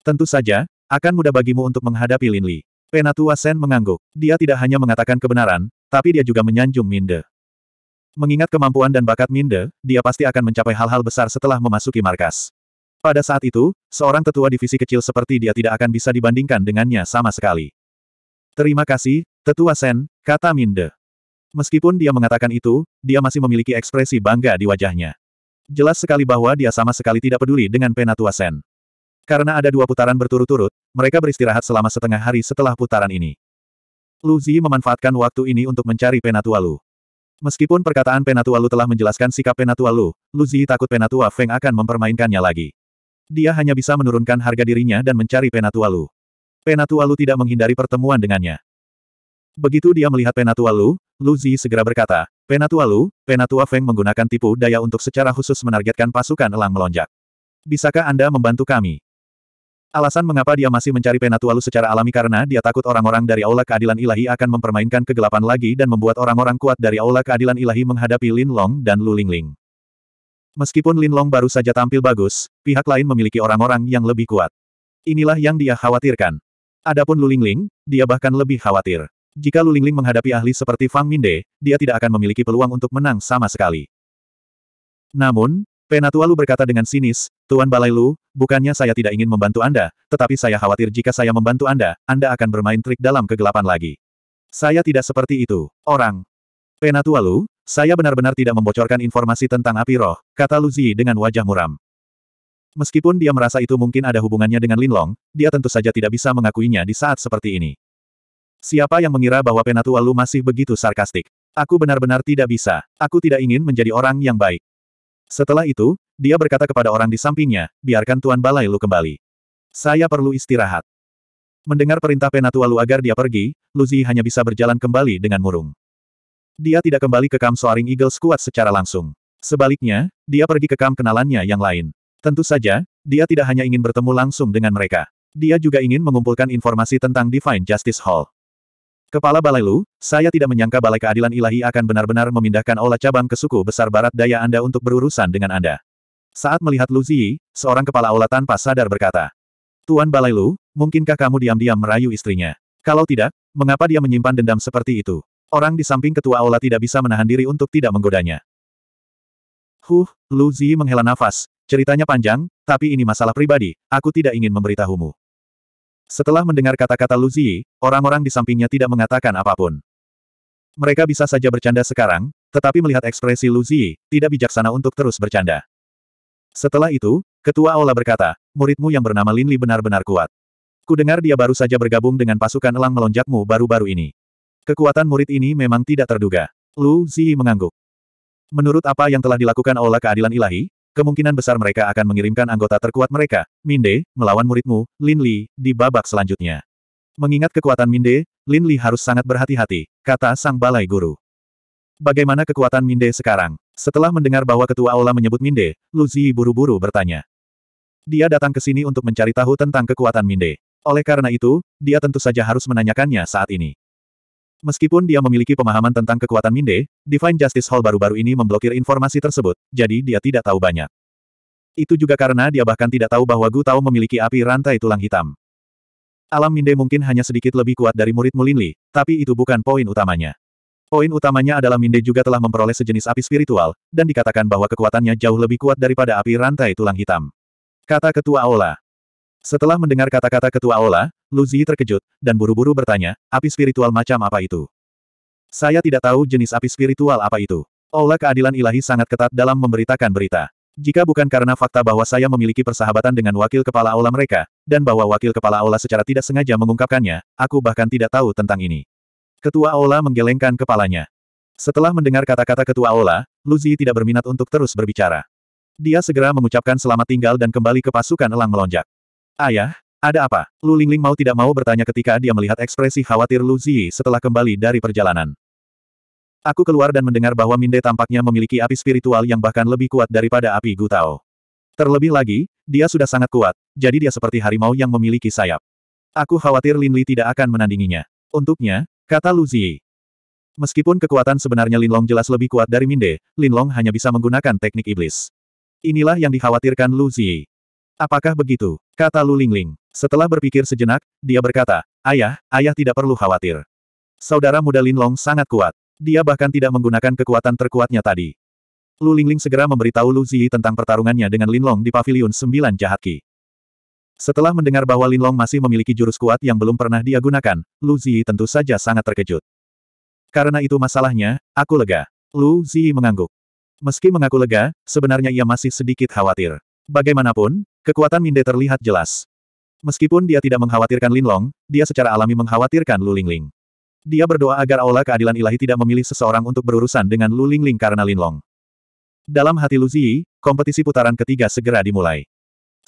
Tentu saja, akan mudah bagimu untuk menghadapi Lin Li. Penatua Sen mengangguk. Dia tidak hanya mengatakan kebenaran, tapi dia juga menyanjung Minde. Mengingat kemampuan dan bakat Minde, dia pasti akan mencapai hal-hal besar setelah memasuki markas. Pada saat itu, seorang tetua divisi kecil seperti dia tidak akan bisa dibandingkan dengannya sama sekali. Terima kasih, Tetua Sen, kata Minde. Meskipun dia mengatakan itu, dia masih memiliki ekspresi bangga di wajahnya. Jelas sekali bahwa dia sama sekali tidak peduli dengan Penatua Sen. Karena ada dua putaran berturut-turut, mereka beristirahat selama setengah hari setelah putaran ini. Lu Luzi memanfaatkan waktu ini untuk mencari Penatua Lu. Meskipun perkataan Penatua Lu telah menjelaskan sikap Penatua Lu, Lu Luzi takut Penatua Feng akan mempermainkannya lagi. Dia hanya bisa menurunkan harga dirinya dan mencari Penatualu. Penatualu tidak menghindari pertemuan dengannya. Begitu dia melihat Penatualu, Luzi segera berkata, Penatualu, Penatua Feng menggunakan tipu daya untuk secara khusus menargetkan pasukan elang melonjak. Bisakah Anda membantu kami? Alasan mengapa dia masih mencari Penatualu secara alami karena dia takut orang-orang dari Aula Keadilan Ilahi akan mempermainkan kegelapan lagi dan membuat orang-orang kuat dari Aula Keadilan Ilahi menghadapi Lin Long dan Lu Lingling. Meskipun Lin Long baru saja tampil bagus, pihak lain memiliki orang-orang yang lebih kuat. Inilah yang dia khawatirkan. Adapun Lulingling, dia bahkan lebih khawatir. Jika Lulingling menghadapi ahli seperti Fang Minde, dia tidak akan memiliki peluang untuk menang sama sekali. Namun, Penatua Lu berkata dengan sinis, Tuan Balai Lu, bukannya saya tidak ingin membantu Anda, tetapi saya khawatir jika saya membantu Anda, Anda akan bermain trik dalam kegelapan lagi. Saya tidak seperti itu, orang. Penatua Lu, saya benar-benar tidak membocorkan informasi tentang api roh, kata Lu Luzi dengan wajah muram. Meskipun dia merasa itu mungkin ada hubungannya dengan Lin Long, dia tentu saja tidak bisa mengakuinya di saat seperti ini. Siapa yang mengira bahwa Penatua Lu masih begitu sarkastik? Aku benar-benar tidak bisa. Aku tidak ingin menjadi orang yang baik. Setelah itu, dia berkata kepada orang di sampingnya, biarkan Tuan Balai Lu kembali. Saya perlu istirahat. Mendengar perintah Penatua Lu agar dia pergi, Lu Luzi hanya bisa berjalan kembali dengan murung. Dia tidak kembali ke kam Soaring Eagle Squad secara langsung. Sebaliknya, dia pergi ke kam kenalannya yang lain. Tentu saja, dia tidak hanya ingin bertemu langsung dengan mereka. Dia juga ingin mengumpulkan informasi tentang Divine Justice Hall. Kepala Balai Lu, saya tidak menyangka Balai Keadilan Ilahi akan benar-benar memindahkan olah Cabang ke suku besar barat daya Anda untuk berurusan dengan Anda. Saat melihat Lu Ziyi, seorang kepala Aula tanpa sadar berkata, Tuan Balai Lu, mungkinkah kamu diam-diam merayu istrinya? Kalau tidak, mengapa dia menyimpan dendam seperti itu? Orang di samping ketua aula tidak bisa menahan diri untuk tidak menggodanya. Huh, Lu Zi menghela nafas. Ceritanya panjang, tapi ini masalah pribadi, aku tidak ingin memberitahumu. Setelah mendengar kata-kata Lu Zi, orang-orang di sampingnya tidak mengatakan apapun. Mereka bisa saja bercanda sekarang, tetapi melihat ekspresi Lu Zi, tidak bijaksana untuk terus bercanda. Setelah itu, Ketua Aula berkata, muridmu yang bernama Lin Li benar-benar kuat. Kudengar dia baru saja bergabung dengan pasukan elang melonjakmu baru-baru ini. Kekuatan murid ini memang tidak terduga. Lu Ziyi mengangguk. Menurut apa yang telah dilakukan oleh Keadilan Ilahi, kemungkinan besar mereka akan mengirimkan anggota terkuat mereka, Minde, melawan muridmu, Lin Li, di babak selanjutnya. Mengingat kekuatan Minde, Lin Li harus sangat berhati-hati, kata sang balai guru. Bagaimana kekuatan Minde sekarang? Setelah mendengar bahwa ketua Aula menyebut Minde, Lu Ziyi buru-buru bertanya. Dia datang ke sini untuk mencari tahu tentang kekuatan Minde. Oleh karena itu, dia tentu saja harus menanyakannya saat ini. Meskipun dia memiliki pemahaman tentang kekuatan Minde, Divine Justice Hall baru-baru ini memblokir informasi tersebut, jadi dia tidak tahu banyak. Itu juga karena dia bahkan tidak tahu bahwa Gu Tao memiliki api rantai tulang hitam. Alam Minde mungkin hanya sedikit lebih kuat dari murid Mulinli, tapi itu bukan poin utamanya. Poin utamanya adalah Minde juga telah memperoleh sejenis api spiritual, dan dikatakan bahwa kekuatannya jauh lebih kuat daripada api rantai tulang hitam. Kata Ketua Aula. Setelah mendengar kata-kata ketua Aula, Luzi terkejut, dan buru-buru bertanya, api spiritual macam apa itu? Saya tidak tahu jenis api spiritual apa itu. Aula keadilan ilahi sangat ketat dalam memberitakan berita. Jika bukan karena fakta bahwa saya memiliki persahabatan dengan wakil kepala aula mereka, dan bahwa wakil kepala aula secara tidak sengaja mengungkapkannya, aku bahkan tidak tahu tentang ini. Ketua aula menggelengkan kepalanya. Setelah mendengar kata-kata ketua aula, Luzi tidak berminat untuk terus berbicara. Dia segera mengucapkan selamat tinggal dan kembali ke pasukan elang melonjak. Ayah, ada apa? Lu Lingling mau tidak mau bertanya ketika dia melihat ekspresi khawatir Lu Ziyi setelah kembali dari perjalanan. Aku keluar dan mendengar bahwa Minde tampaknya memiliki api spiritual yang bahkan lebih kuat daripada api Gutao. Terlebih lagi, dia sudah sangat kuat, jadi dia seperti harimau yang memiliki sayap. Aku khawatir Lin Li tidak akan menandinginya. Untuknya, kata Lu Ziyi. Meskipun kekuatan sebenarnya Linlong jelas lebih kuat dari Minde, Linlong hanya bisa menggunakan teknik iblis. Inilah yang dikhawatirkan Lu Ziyi. Apakah begitu? kata Lu Lingling. Setelah berpikir sejenak, dia berkata, Ayah, ayah tidak perlu khawatir. Saudara muda Linlong sangat kuat. Dia bahkan tidak menggunakan kekuatan terkuatnya tadi. Lu Lingling segera memberitahu Lu Ziyi tentang pertarungannya dengan Linlong di Paviliun Sembilan Jahat Ki. Setelah mendengar bahwa Linlong masih memiliki jurus kuat yang belum pernah dia gunakan, Lu Ziyi tentu saja sangat terkejut. Karena itu masalahnya, aku lega. Lu Ziyi mengangguk. Meski mengaku lega, sebenarnya ia masih sedikit khawatir. Bagaimanapun, Kekuatan Minde terlihat jelas. Meskipun dia tidak mengkhawatirkan Linlong, dia secara alami mengkhawatirkan Lu Lingling. Dia berdoa agar aula keadilan ilahi tidak memilih seseorang untuk berurusan dengan Lu Lingling karena Linlong. Dalam hati Lu Ziyi, kompetisi putaran ketiga segera dimulai.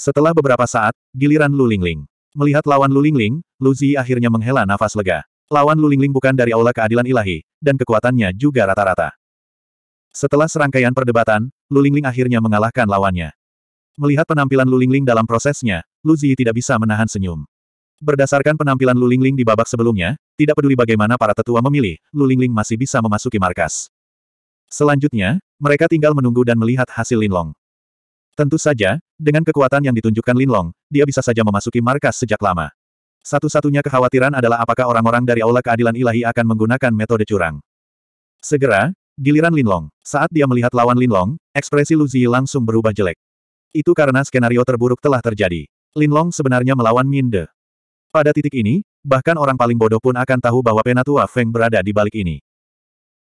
Setelah beberapa saat, giliran Lu Lingling. Melihat lawan Lu Lingling, Lu Ziyi akhirnya menghela nafas lega. Lawan Lu Lingling bukan dari aula keadilan ilahi, dan kekuatannya juga rata-rata. Setelah serangkaian perdebatan, Lu Lingling akhirnya mengalahkan lawannya. Melihat penampilan Lu Lingling dalam prosesnya, Lu Ziyi tidak bisa menahan senyum. Berdasarkan penampilan Lu Lingling di babak sebelumnya, tidak peduli bagaimana para tetua memilih, Lu Lingling masih bisa memasuki markas. Selanjutnya, mereka tinggal menunggu dan melihat hasil Linlong. Tentu saja, dengan kekuatan yang ditunjukkan Linlong, dia bisa saja memasuki markas sejak lama. Satu-satunya kekhawatiran adalah apakah orang-orang dari Aula Keadilan Ilahi akan menggunakan metode curang. Segera, giliran Linlong. Saat dia melihat lawan Linlong, ekspresi Lu Luzi langsung berubah jelek. Itu karena skenario terburuk telah terjadi. Linlong sebenarnya melawan Minde. Pada titik ini, bahkan orang paling bodoh pun akan tahu bahwa Penatua Feng berada di balik ini.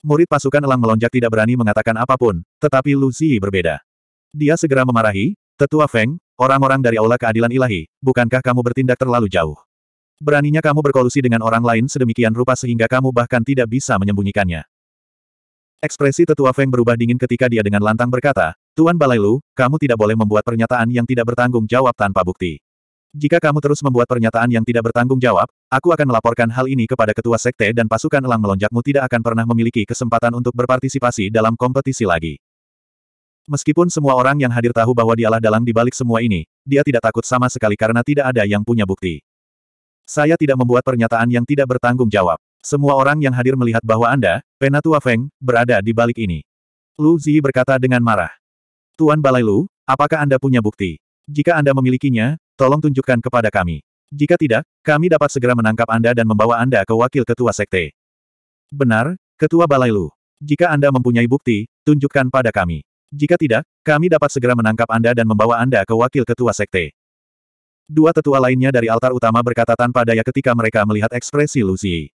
Murid pasukan elang melonjak tidak berani mengatakan apapun, tetapi Lu Zi berbeda. Dia segera memarahi, Tetua Feng, orang-orang dari Aula Keadilan Ilahi, bukankah kamu bertindak terlalu jauh? Beraninya kamu berkolusi dengan orang lain sedemikian rupa sehingga kamu bahkan tidak bisa menyembunyikannya. Ekspresi Tetua Feng berubah dingin ketika dia dengan lantang berkata, Tuan Balailu, kamu tidak boleh membuat pernyataan yang tidak bertanggung jawab tanpa bukti. Jika kamu terus membuat pernyataan yang tidak bertanggung jawab, aku akan melaporkan hal ini kepada ketua sekte dan pasukan elang melonjakmu tidak akan pernah memiliki kesempatan untuk berpartisipasi dalam kompetisi lagi. Meskipun semua orang yang hadir tahu bahwa dialah dalang di balik semua ini, dia tidak takut sama sekali karena tidak ada yang punya bukti. Saya tidak membuat pernyataan yang tidak bertanggung jawab. Semua orang yang hadir melihat bahwa Anda, Penatua Feng, berada di balik ini. Lu Zi berkata dengan marah. Tuan Balai Lu, apakah Anda punya bukti? Jika Anda memilikinya, tolong tunjukkan kepada kami. Jika tidak, kami dapat segera menangkap Anda dan membawa Anda ke wakil ketua sekte. Benar, Ketua Balai Lu. Jika Anda mempunyai bukti, tunjukkan pada kami. Jika tidak, kami dapat segera menangkap Anda dan membawa Anda ke wakil ketua sekte. Dua tetua lainnya dari altar utama berkata tanpa daya ketika mereka melihat ekspresi Luzi.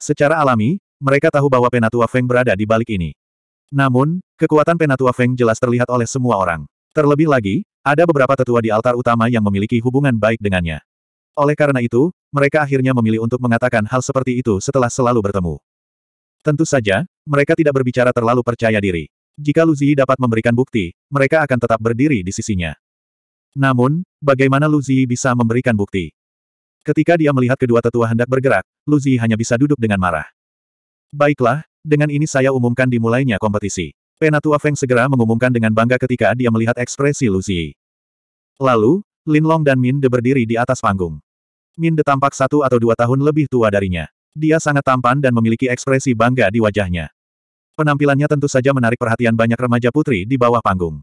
Secara alami, mereka tahu bahwa Penatua Feng berada di balik ini. Namun, kekuatan Penatua Feng jelas terlihat oleh semua orang. Terlebih lagi, ada beberapa tetua di altar utama yang memiliki hubungan baik dengannya. Oleh karena itu, mereka akhirnya memilih untuk mengatakan hal seperti itu setelah selalu bertemu. Tentu saja, mereka tidak berbicara terlalu percaya diri. Jika Lu Ziyi dapat memberikan bukti, mereka akan tetap berdiri di sisinya. Namun, bagaimana Lu Ziyi bisa memberikan bukti? Ketika dia melihat kedua tetua hendak bergerak, Lu Ziyi hanya bisa duduk dengan marah. Baiklah, dengan ini saya umumkan dimulainya kompetisi. Penatua Feng segera mengumumkan dengan bangga ketika dia melihat ekspresi Luzi. Lalu, Lin Long dan Min De berdiri di atas panggung. Min De tampak satu atau dua tahun lebih tua darinya. Dia sangat tampan dan memiliki ekspresi bangga di wajahnya. Penampilannya tentu saja menarik perhatian banyak remaja putri di bawah panggung.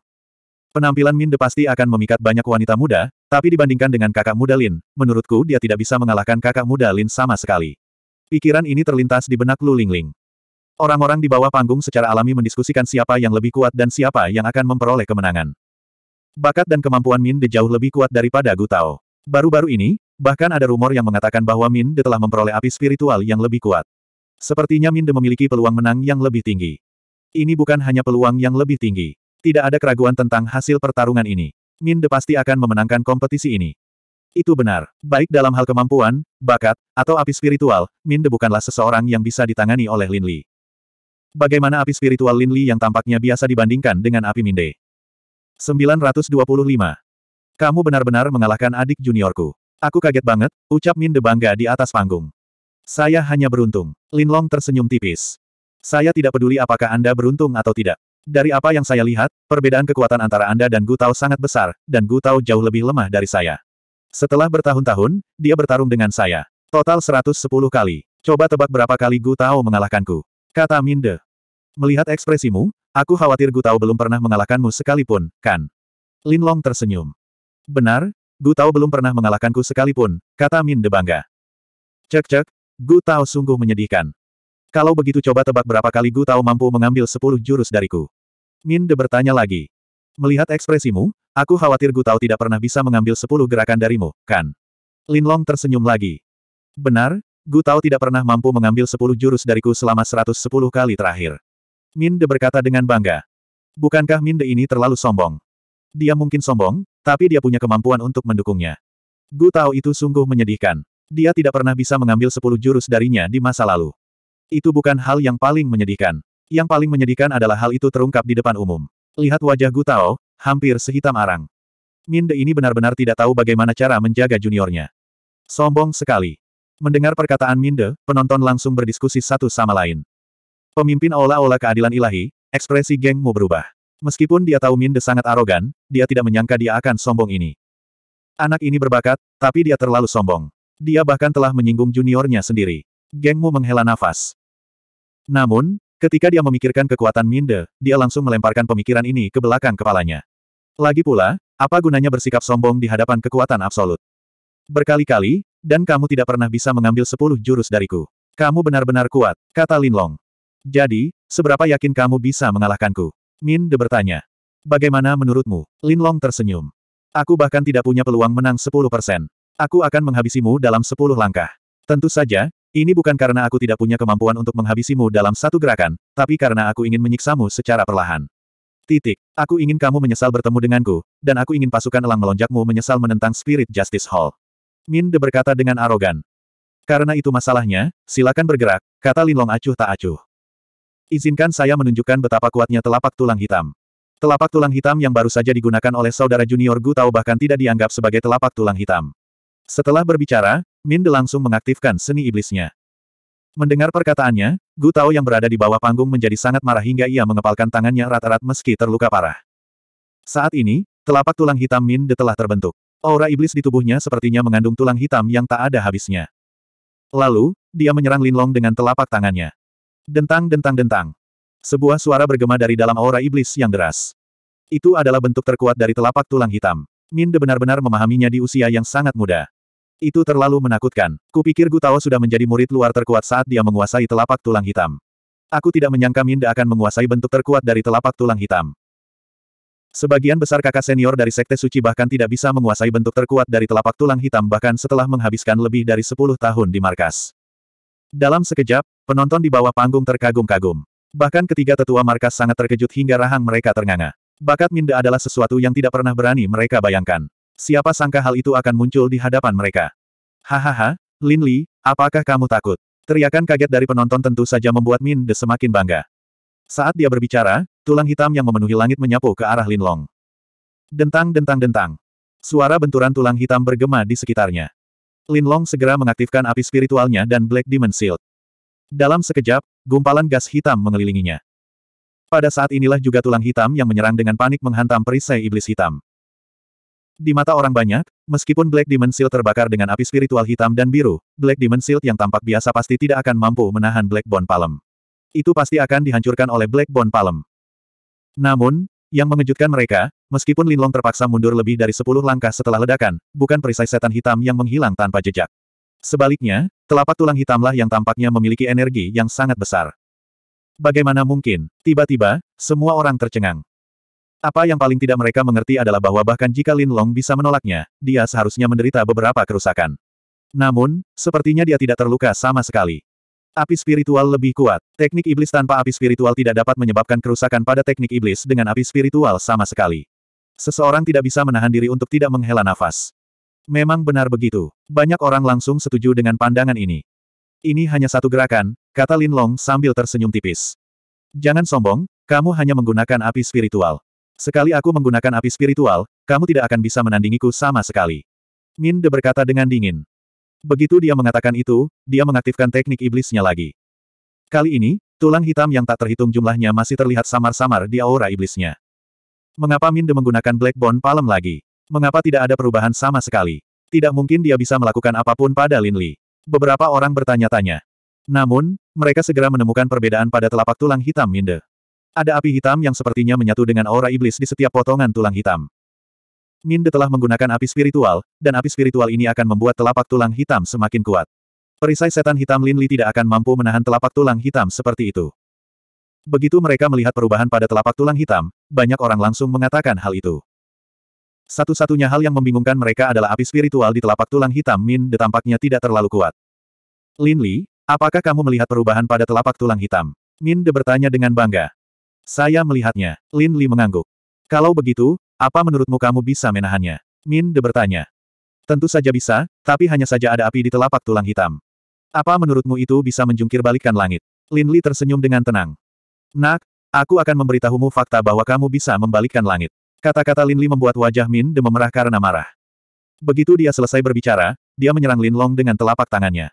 Penampilan Min De pasti akan memikat banyak wanita muda, tapi dibandingkan dengan kakak muda Lin, menurutku dia tidak bisa mengalahkan kakak muda Lin sama sekali. Pikiran ini terlintas di benak Lu Lingling. Orang-orang di bawah panggung secara alami mendiskusikan siapa yang lebih kuat dan siapa yang akan memperoleh kemenangan. Bakat dan kemampuan Min De jauh lebih kuat daripada Gu Tao. Baru-baru ini, bahkan ada rumor yang mengatakan bahwa Min De telah memperoleh api spiritual yang lebih kuat. Sepertinya Min De memiliki peluang menang yang lebih tinggi. Ini bukan hanya peluang yang lebih tinggi. Tidak ada keraguan tentang hasil pertarungan ini. Min De pasti akan memenangkan kompetisi ini. Itu benar. Baik dalam hal kemampuan, bakat, atau api spiritual, Min De bukanlah seseorang yang bisa ditangani oleh Lin Li. Bagaimana api spiritual Lin Li yang tampaknya biasa dibandingkan dengan api Minde? 925. Kamu benar-benar mengalahkan adik juniorku. Aku kaget banget, ucap Minde bangga di atas panggung. Saya hanya beruntung. Lin Long tersenyum tipis. Saya tidak peduli apakah Anda beruntung atau tidak. Dari apa yang saya lihat, perbedaan kekuatan antara Anda dan Gu Tao sangat besar, dan Gu Tao jauh lebih lemah dari saya. Setelah bertahun-tahun, dia bertarung dengan saya. Total 110 kali. Coba tebak berapa kali Gu Tao mengalahkanku. Kata Minde. Melihat ekspresimu, aku khawatir Gu Tao belum pernah mengalahkanmu sekalipun, kan? Lin Long tersenyum. Benar, Gu Tao belum pernah mengalahkanku sekalipun, kata Minde bangga. Cek-cek, Gu Tao sungguh menyedihkan. Kalau begitu coba tebak berapa kali Gu Tao mampu mengambil sepuluh jurus dariku. Minde bertanya lagi. Melihat ekspresimu, aku khawatir Gu Tao tidak pernah bisa mengambil sepuluh gerakan darimu, kan? Lin Long tersenyum lagi. Benar, Gu Tao tidak pernah mampu mengambil sepuluh jurus dariku selama seratus sepuluh kali terakhir. Min De berkata dengan bangga. Bukankah Min De ini terlalu sombong? Dia mungkin sombong, tapi dia punya kemampuan untuk mendukungnya. Gu Tao itu sungguh menyedihkan. Dia tidak pernah bisa mengambil sepuluh jurus darinya di masa lalu. Itu bukan hal yang paling menyedihkan. Yang paling menyedihkan adalah hal itu terungkap di depan umum. Lihat wajah Gu Tao, hampir sehitam arang. Min De ini benar-benar tidak tahu bagaimana cara menjaga juniornya. Sombong sekali. Mendengar perkataan Minde, penonton langsung berdiskusi satu sama lain. Pemimpin olah-olah keadilan ilahi, ekspresi gengmu berubah. Meskipun dia tahu Minde sangat arogan, dia tidak menyangka dia akan sombong ini. Anak ini berbakat, tapi dia terlalu sombong. Dia bahkan telah menyinggung juniornya sendiri. Gengmu menghela nafas. Namun, Ketika dia memikirkan kekuatan Minde, dia langsung melemparkan pemikiran ini ke belakang kepalanya. Lagi pula, apa gunanya bersikap sombong di hadapan kekuatan absolut? berkali-kali, dan kamu tidak pernah bisa mengambil sepuluh jurus dariku. Kamu benar-benar kuat, kata Lin Long. Jadi, seberapa yakin kamu bisa mengalahkanku? Min De bertanya. Bagaimana menurutmu? Lin Long tersenyum. Aku bahkan tidak punya peluang menang 10 persen. Aku akan menghabisimu dalam 10 langkah. Tentu saja, ini bukan karena aku tidak punya kemampuan untuk menghabisimu dalam satu gerakan, tapi karena aku ingin menyiksamu secara perlahan. Titik. Aku ingin kamu menyesal bertemu denganku, dan aku ingin pasukan elang melonjakmu menyesal menentang Spirit Justice Hall. Min De berkata dengan arogan. Karena itu masalahnya, silakan bergerak, kata Linlong acuh tak acuh. Izinkan saya menunjukkan betapa kuatnya telapak tulang hitam. Telapak tulang hitam yang baru saja digunakan oleh saudara junior Gu Tao bahkan tidak dianggap sebagai telapak tulang hitam. Setelah berbicara, Min De langsung mengaktifkan seni iblisnya. Mendengar perkataannya, Gu Tao yang berada di bawah panggung menjadi sangat marah hingga ia mengepalkan tangannya rata-rata meski terluka parah. Saat ini, telapak tulang hitam Min De telah terbentuk. Aura iblis di tubuhnya sepertinya mengandung tulang hitam yang tak ada habisnya. Lalu, dia menyerang Linlong dengan telapak tangannya. Dentang dentang dentang. Sebuah suara bergema dari dalam aura iblis yang deras. Itu adalah bentuk terkuat dari telapak tulang hitam. Min De benar-benar memahaminya di usia yang sangat muda. Itu terlalu menakutkan. Kupikir Gutawa sudah menjadi murid luar terkuat saat dia menguasai telapak tulang hitam. Aku tidak menyangka de akan menguasai bentuk terkuat dari telapak tulang hitam. Sebagian besar kakak senior dari Sekte Suci bahkan tidak bisa menguasai bentuk terkuat dari telapak tulang hitam bahkan setelah menghabiskan lebih dari 10 tahun di markas. Dalam sekejap, penonton di bawah panggung terkagum-kagum. Bahkan ketiga tetua markas sangat terkejut hingga rahang mereka ternganga. Bakat Minda adalah sesuatu yang tidak pernah berani mereka bayangkan. Siapa sangka hal itu akan muncul di hadapan mereka. Hahaha, Lin Li, apakah kamu takut? Teriakan kaget dari penonton tentu saja membuat Minda semakin bangga. Saat dia berbicara, tulang hitam yang memenuhi langit menyapu ke arah Lin Long. Dentang dentang dentang. Suara benturan tulang hitam bergema di sekitarnya. Lin Long segera mengaktifkan api spiritualnya dan Black Demon Shield. Dalam sekejap, gumpalan gas hitam mengelilinginya. Pada saat inilah juga tulang hitam yang menyerang dengan panik menghantam perisai iblis hitam. Di mata orang banyak, meskipun Black Demon Shield terbakar dengan api spiritual hitam dan biru, Black Demon Shield yang tampak biasa pasti tidak akan mampu menahan Black Bone Palem itu pasti akan dihancurkan oleh Black Bone Palem. Namun, yang mengejutkan mereka, meskipun Linlong terpaksa mundur lebih dari sepuluh langkah setelah ledakan, bukan perisai setan hitam yang menghilang tanpa jejak. Sebaliknya, telapak tulang hitamlah yang tampaknya memiliki energi yang sangat besar. Bagaimana mungkin, tiba-tiba, semua orang tercengang. Apa yang paling tidak mereka mengerti adalah bahwa bahkan jika Lin Long bisa menolaknya, dia seharusnya menderita beberapa kerusakan. Namun, sepertinya dia tidak terluka sama sekali. Api spiritual lebih kuat. Teknik iblis tanpa api spiritual tidak dapat menyebabkan kerusakan pada teknik iblis dengan api spiritual sama sekali. Seseorang tidak bisa menahan diri untuk tidak menghela nafas. Memang benar begitu. Banyak orang langsung setuju dengan pandangan ini. Ini hanya satu gerakan, kata Lin Long sambil tersenyum tipis. Jangan sombong, kamu hanya menggunakan api spiritual. Sekali aku menggunakan api spiritual, kamu tidak akan bisa menandingiku sama sekali. Min De berkata dengan dingin. Begitu dia mengatakan itu, dia mengaktifkan teknik iblisnya lagi. Kali ini, tulang hitam yang tak terhitung jumlahnya masih terlihat samar-samar di aura iblisnya. Mengapa Minde menggunakan Black Bone Palem lagi? Mengapa tidak ada perubahan sama sekali? Tidak mungkin dia bisa melakukan apapun pada Lin Li. Beberapa orang bertanya-tanya. Namun, mereka segera menemukan perbedaan pada telapak tulang hitam Minde. Ada api hitam yang sepertinya menyatu dengan aura iblis di setiap potongan tulang hitam. Minde telah menggunakan api spiritual, dan api spiritual ini akan membuat telapak tulang hitam semakin kuat. Perisai setan hitam Lin Li tidak akan mampu menahan telapak tulang hitam seperti itu. Begitu mereka melihat perubahan pada telapak tulang hitam, banyak orang langsung mengatakan hal itu. Satu-satunya hal yang membingungkan mereka adalah api spiritual di telapak tulang hitam Min De tampaknya tidak terlalu kuat. Lin Li, apakah kamu melihat perubahan pada telapak tulang hitam? Min De bertanya dengan bangga. Saya melihatnya. Lin Li mengangguk. Kalau begitu, apa menurutmu kamu bisa menahannya? Min De bertanya. Tentu saja bisa, tapi hanya saja ada api di telapak tulang hitam. Apa menurutmu itu bisa menjungkir balikan langit? Lin Li tersenyum dengan tenang. Nak, aku akan memberitahumu fakta bahwa kamu bisa membalikkan langit. Kata-kata Lin Li membuat wajah Min De memerah karena marah. Begitu dia selesai berbicara, dia menyerang Lin Long dengan telapak tangannya.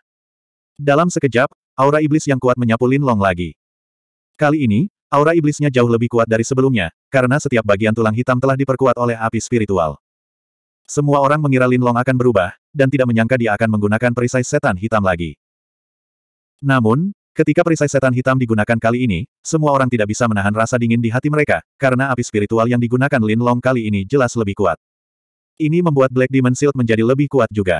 Dalam sekejap, aura iblis yang kuat menyapu Lin Long lagi. Kali ini, Aura iblisnya jauh lebih kuat dari sebelumnya, karena setiap bagian tulang hitam telah diperkuat oleh api spiritual. Semua orang mengira Lin Long akan berubah, dan tidak menyangka dia akan menggunakan perisai setan hitam lagi. Namun, ketika perisai setan hitam digunakan kali ini, semua orang tidak bisa menahan rasa dingin di hati mereka, karena api spiritual yang digunakan Lin Long kali ini jelas lebih kuat. Ini membuat Black Demon Shield menjadi lebih kuat juga.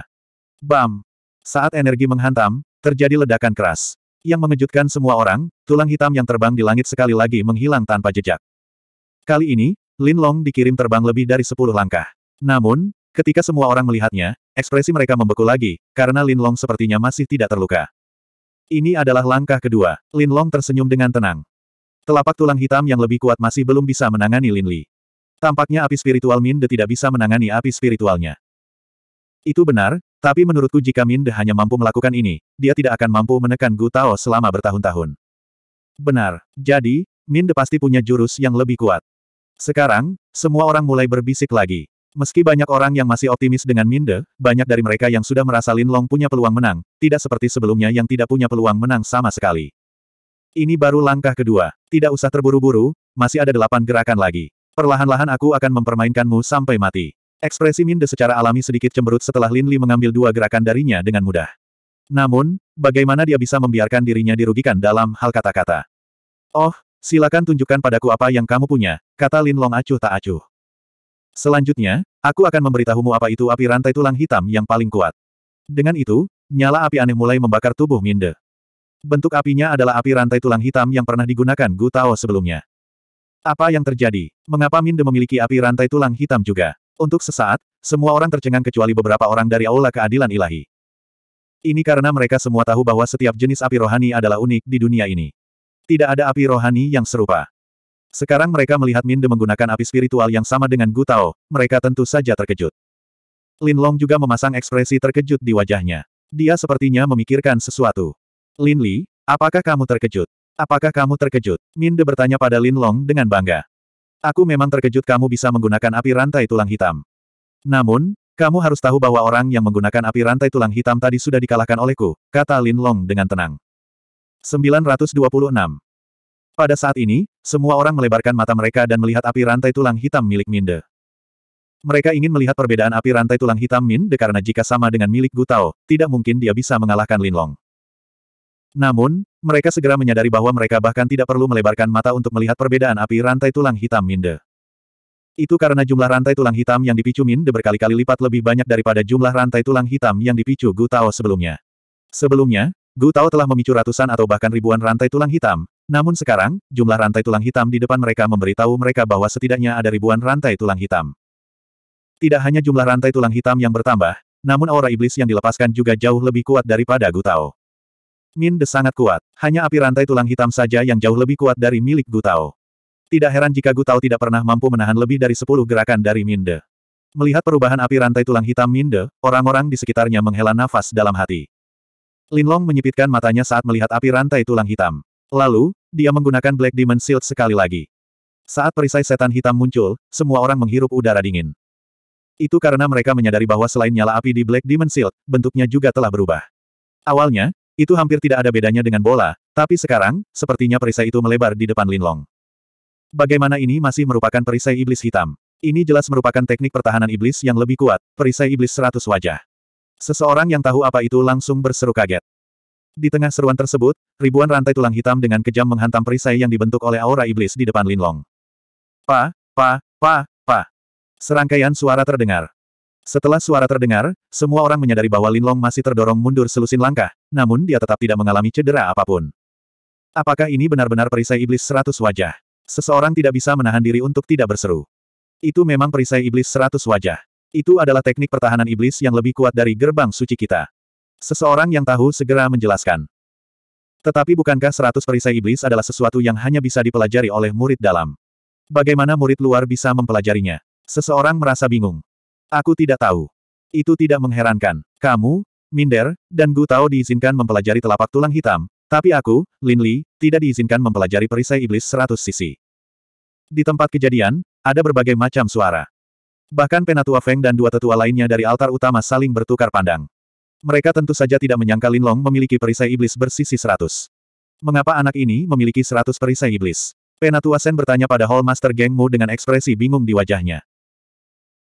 Bam! Saat energi menghantam, terjadi ledakan keras yang mengejutkan semua orang, tulang hitam yang terbang di langit sekali lagi menghilang tanpa jejak. Kali ini, Lin Long dikirim terbang lebih dari sepuluh langkah. Namun, ketika semua orang melihatnya, ekspresi mereka membeku lagi, karena Lin Long sepertinya masih tidak terluka. Ini adalah langkah kedua. Lin Long tersenyum dengan tenang. Telapak tulang hitam yang lebih kuat masih belum bisa menangani Lin Li. Tampaknya api spiritual Min De tidak bisa menangani api spiritualnya. Itu benar, tapi menurutku jika Minde hanya mampu melakukan ini, dia tidak akan mampu menekan Gu Tao selama bertahun-tahun. Benar, jadi, Minde pasti punya jurus yang lebih kuat. Sekarang, semua orang mulai berbisik lagi. Meski banyak orang yang masih optimis dengan Minde, banyak dari mereka yang sudah merasa Lin Long punya peluang menang, tidak seperti sebelumnya yang tidak punya peluang menang sama sekali. Ini baru langkah kedua. Tidak usah terburu-buru, masih ada delapan gerakan lagi. Perlahan-lahan aku akan mempermainkanmu sampai mati. Ekspresi Minde secara alami sedikit cemberut setelah Lin Li mengambil dua gerakan darinya dengan mudah. Namun, bagaimana dia bisa membiarkan dirinya dirugikan dalam hal kata-kata? Oh, silakan tunjukkan padaku apa yang kamu punya, kata Lin Long acuh tak acuh. Selanjutnya, aku akan memberitahumu apa itu api rantai tulang hitam yang paling kuat. Dengan itu, nyala api aneh mulai membakar tubuh Minde. Bentuk apinya adalah api rantai tulang hitam yang pernah digunakan Gu Tao sebelumnya. Apa yang terjadi? Mengapa Minde memiliki api rantai tulang hitam juga? Untuk sesaat, semua orang tercengang kecuali beberapa orang dari Aula Keadilan Ilahi. Ini karena mereka semua tahu bahwa setiap jenis api rohani adalah unik di dunia ini. Tidak ada api rohani yang serupa. Sekarang mereka melihat Minde menggunakan api spiritual yang sama dengan Gu Tao, mereka tentu saja terkejut. Lin Long juga memasang ekspresi terkejut di wajahnya. Dia sepertinya memikirkan sesuatu. Lin Li, apakah kamu terkejut? Apakah kamu terkejut? Minde bertanya pada Lin Long dengan bangga. Aku memang terkejut kamu bisa menggunakan api rantai tulang hitam. Namun, kamu harus tahu bahwa orang yang menggunakan api rantai tulang hitam tadi sudah dikalahkan olehku, kata Lin Long dengan tenang. 926. Pada saat ini, semua orang melebarkan mata mereka dan melihat api rantai tulang hitam milik Minde. Mereka ingin melihat perbedaan api rantai tulang hitam Minde karena jika sama dengan milik Gutao, tidak mungkin dia bisa mengalahkan Lin Long. Namun, mereka segera menyadari bahwa mereka bahkan tidak perlu melebarkan mata untuk melihat perbedaan api rantai tulang hitam Minde. Itu karena jumlah rantai tulang hitam yang dipicu Minde berkali-kali lipat lebih banyak daripada jumlah rantai tulang hitam yang dipicu Gu Tao sebelumnya. Sebelumnya, Gu Tao telah memicu ratusan atau bahkan ribuan rantai tulang hitam, namun sekarang, jumlah rantai tulang hitam di depan mereka memberitahu mereka bahwa setidaknya ada ribuan rantai tulang hitam. Tidak hanya jumlah rantai tulang hitam yang bertambah, namun aura iblis yang dilepaskan juga jauh lebih kuat daripada Gu Tao. Min De sangat kuat. Hanya api rantai tulang hitam saja yang jauh lebih kuat dari milik Gu Tidak heran jika Gu tidak pernah mampu menahan lebih dari sepuluh gerakan dari Min De. Melihat perubahan api rantai tulang hitam Min De, orang-orang di sekitarnya menghela nafas dalam hati. Linlong menyipitkan matanya saat melihat api rantai tulang hitam. Lalu, dia menggunakan Black Demon Shield sekali lagi. Saat perisai setan hitam muncul, semua orang menghirup udara dingin. Itu karena mereka menyadari bahwa selain nyala api di Black Demon Shield, bentuknya juga telah berubah. Awalnya, itu hampir tidak ada bedanya dengan bola, tapi sekarang, sepertinya perisai itu melebar di depan Linlong. Bagaimana ini masih merupakan perisai iblis hitam? Ini jelas merupakan teknik pertahanan iblis yang lebih kuat, perisai iblis seratus wajah. Seseorang yang tahu apa itu langsung berseru kaget. Di tengah seruan tersebut, ribuan rantai tulang hitam dengan kejam menghantam perisai yang dibentuk oleh aura iblis di depan Linlong. Pa, pa, pa, pa. Serangkaian suara terdengar. Setelah suara terdengar, semua orang menyadari bahwa Linlong masih terdorong mundur selusin langkah, namun dia tetap tidak mengalami cedera apapun. Apakah ini benar-benar perisai iblis seratus wajah? Seseorang tidak bisa menahan diri untuk tidak berseru. Itu memang perisai iblis seratus wajah. Itu adalah teknik pertahanan iblis yang lebih kuat dari gerbang suci kita. Seseorang yang tahu segera menjelaskan. Tetapi bukankah seratus perisai iblis adalah sesuatu yang hanya bisa dipelajari oleh murid dalam? Bagaimana murid luar bisa mempelajarinya? Seseorang merasa bingung. Aku tidak tahu. Itu tidak mengherankan. Kamu, Minder, dan Gu Tao diizinkan mempelajari telapak tulang hitam, tapi aku, Lin Li, tidak diizinkan mempelajari perisai iblis seratus sisi. Di tempat kejadian, ada berbagai macam suara. Bahkan Penatua Feng dan dua tetua lainnya dari altar utama saling bertukar pandang. Mereka tentu saja tidak menyangka Lin Long memiliki perisai iblis bersisi seratus. Mengapa anak ini memiliki seratus perisai iblis? Penatua Sen bertanya pada Hall Master Geng Mu dengan ekspresi bingung di wajahnya.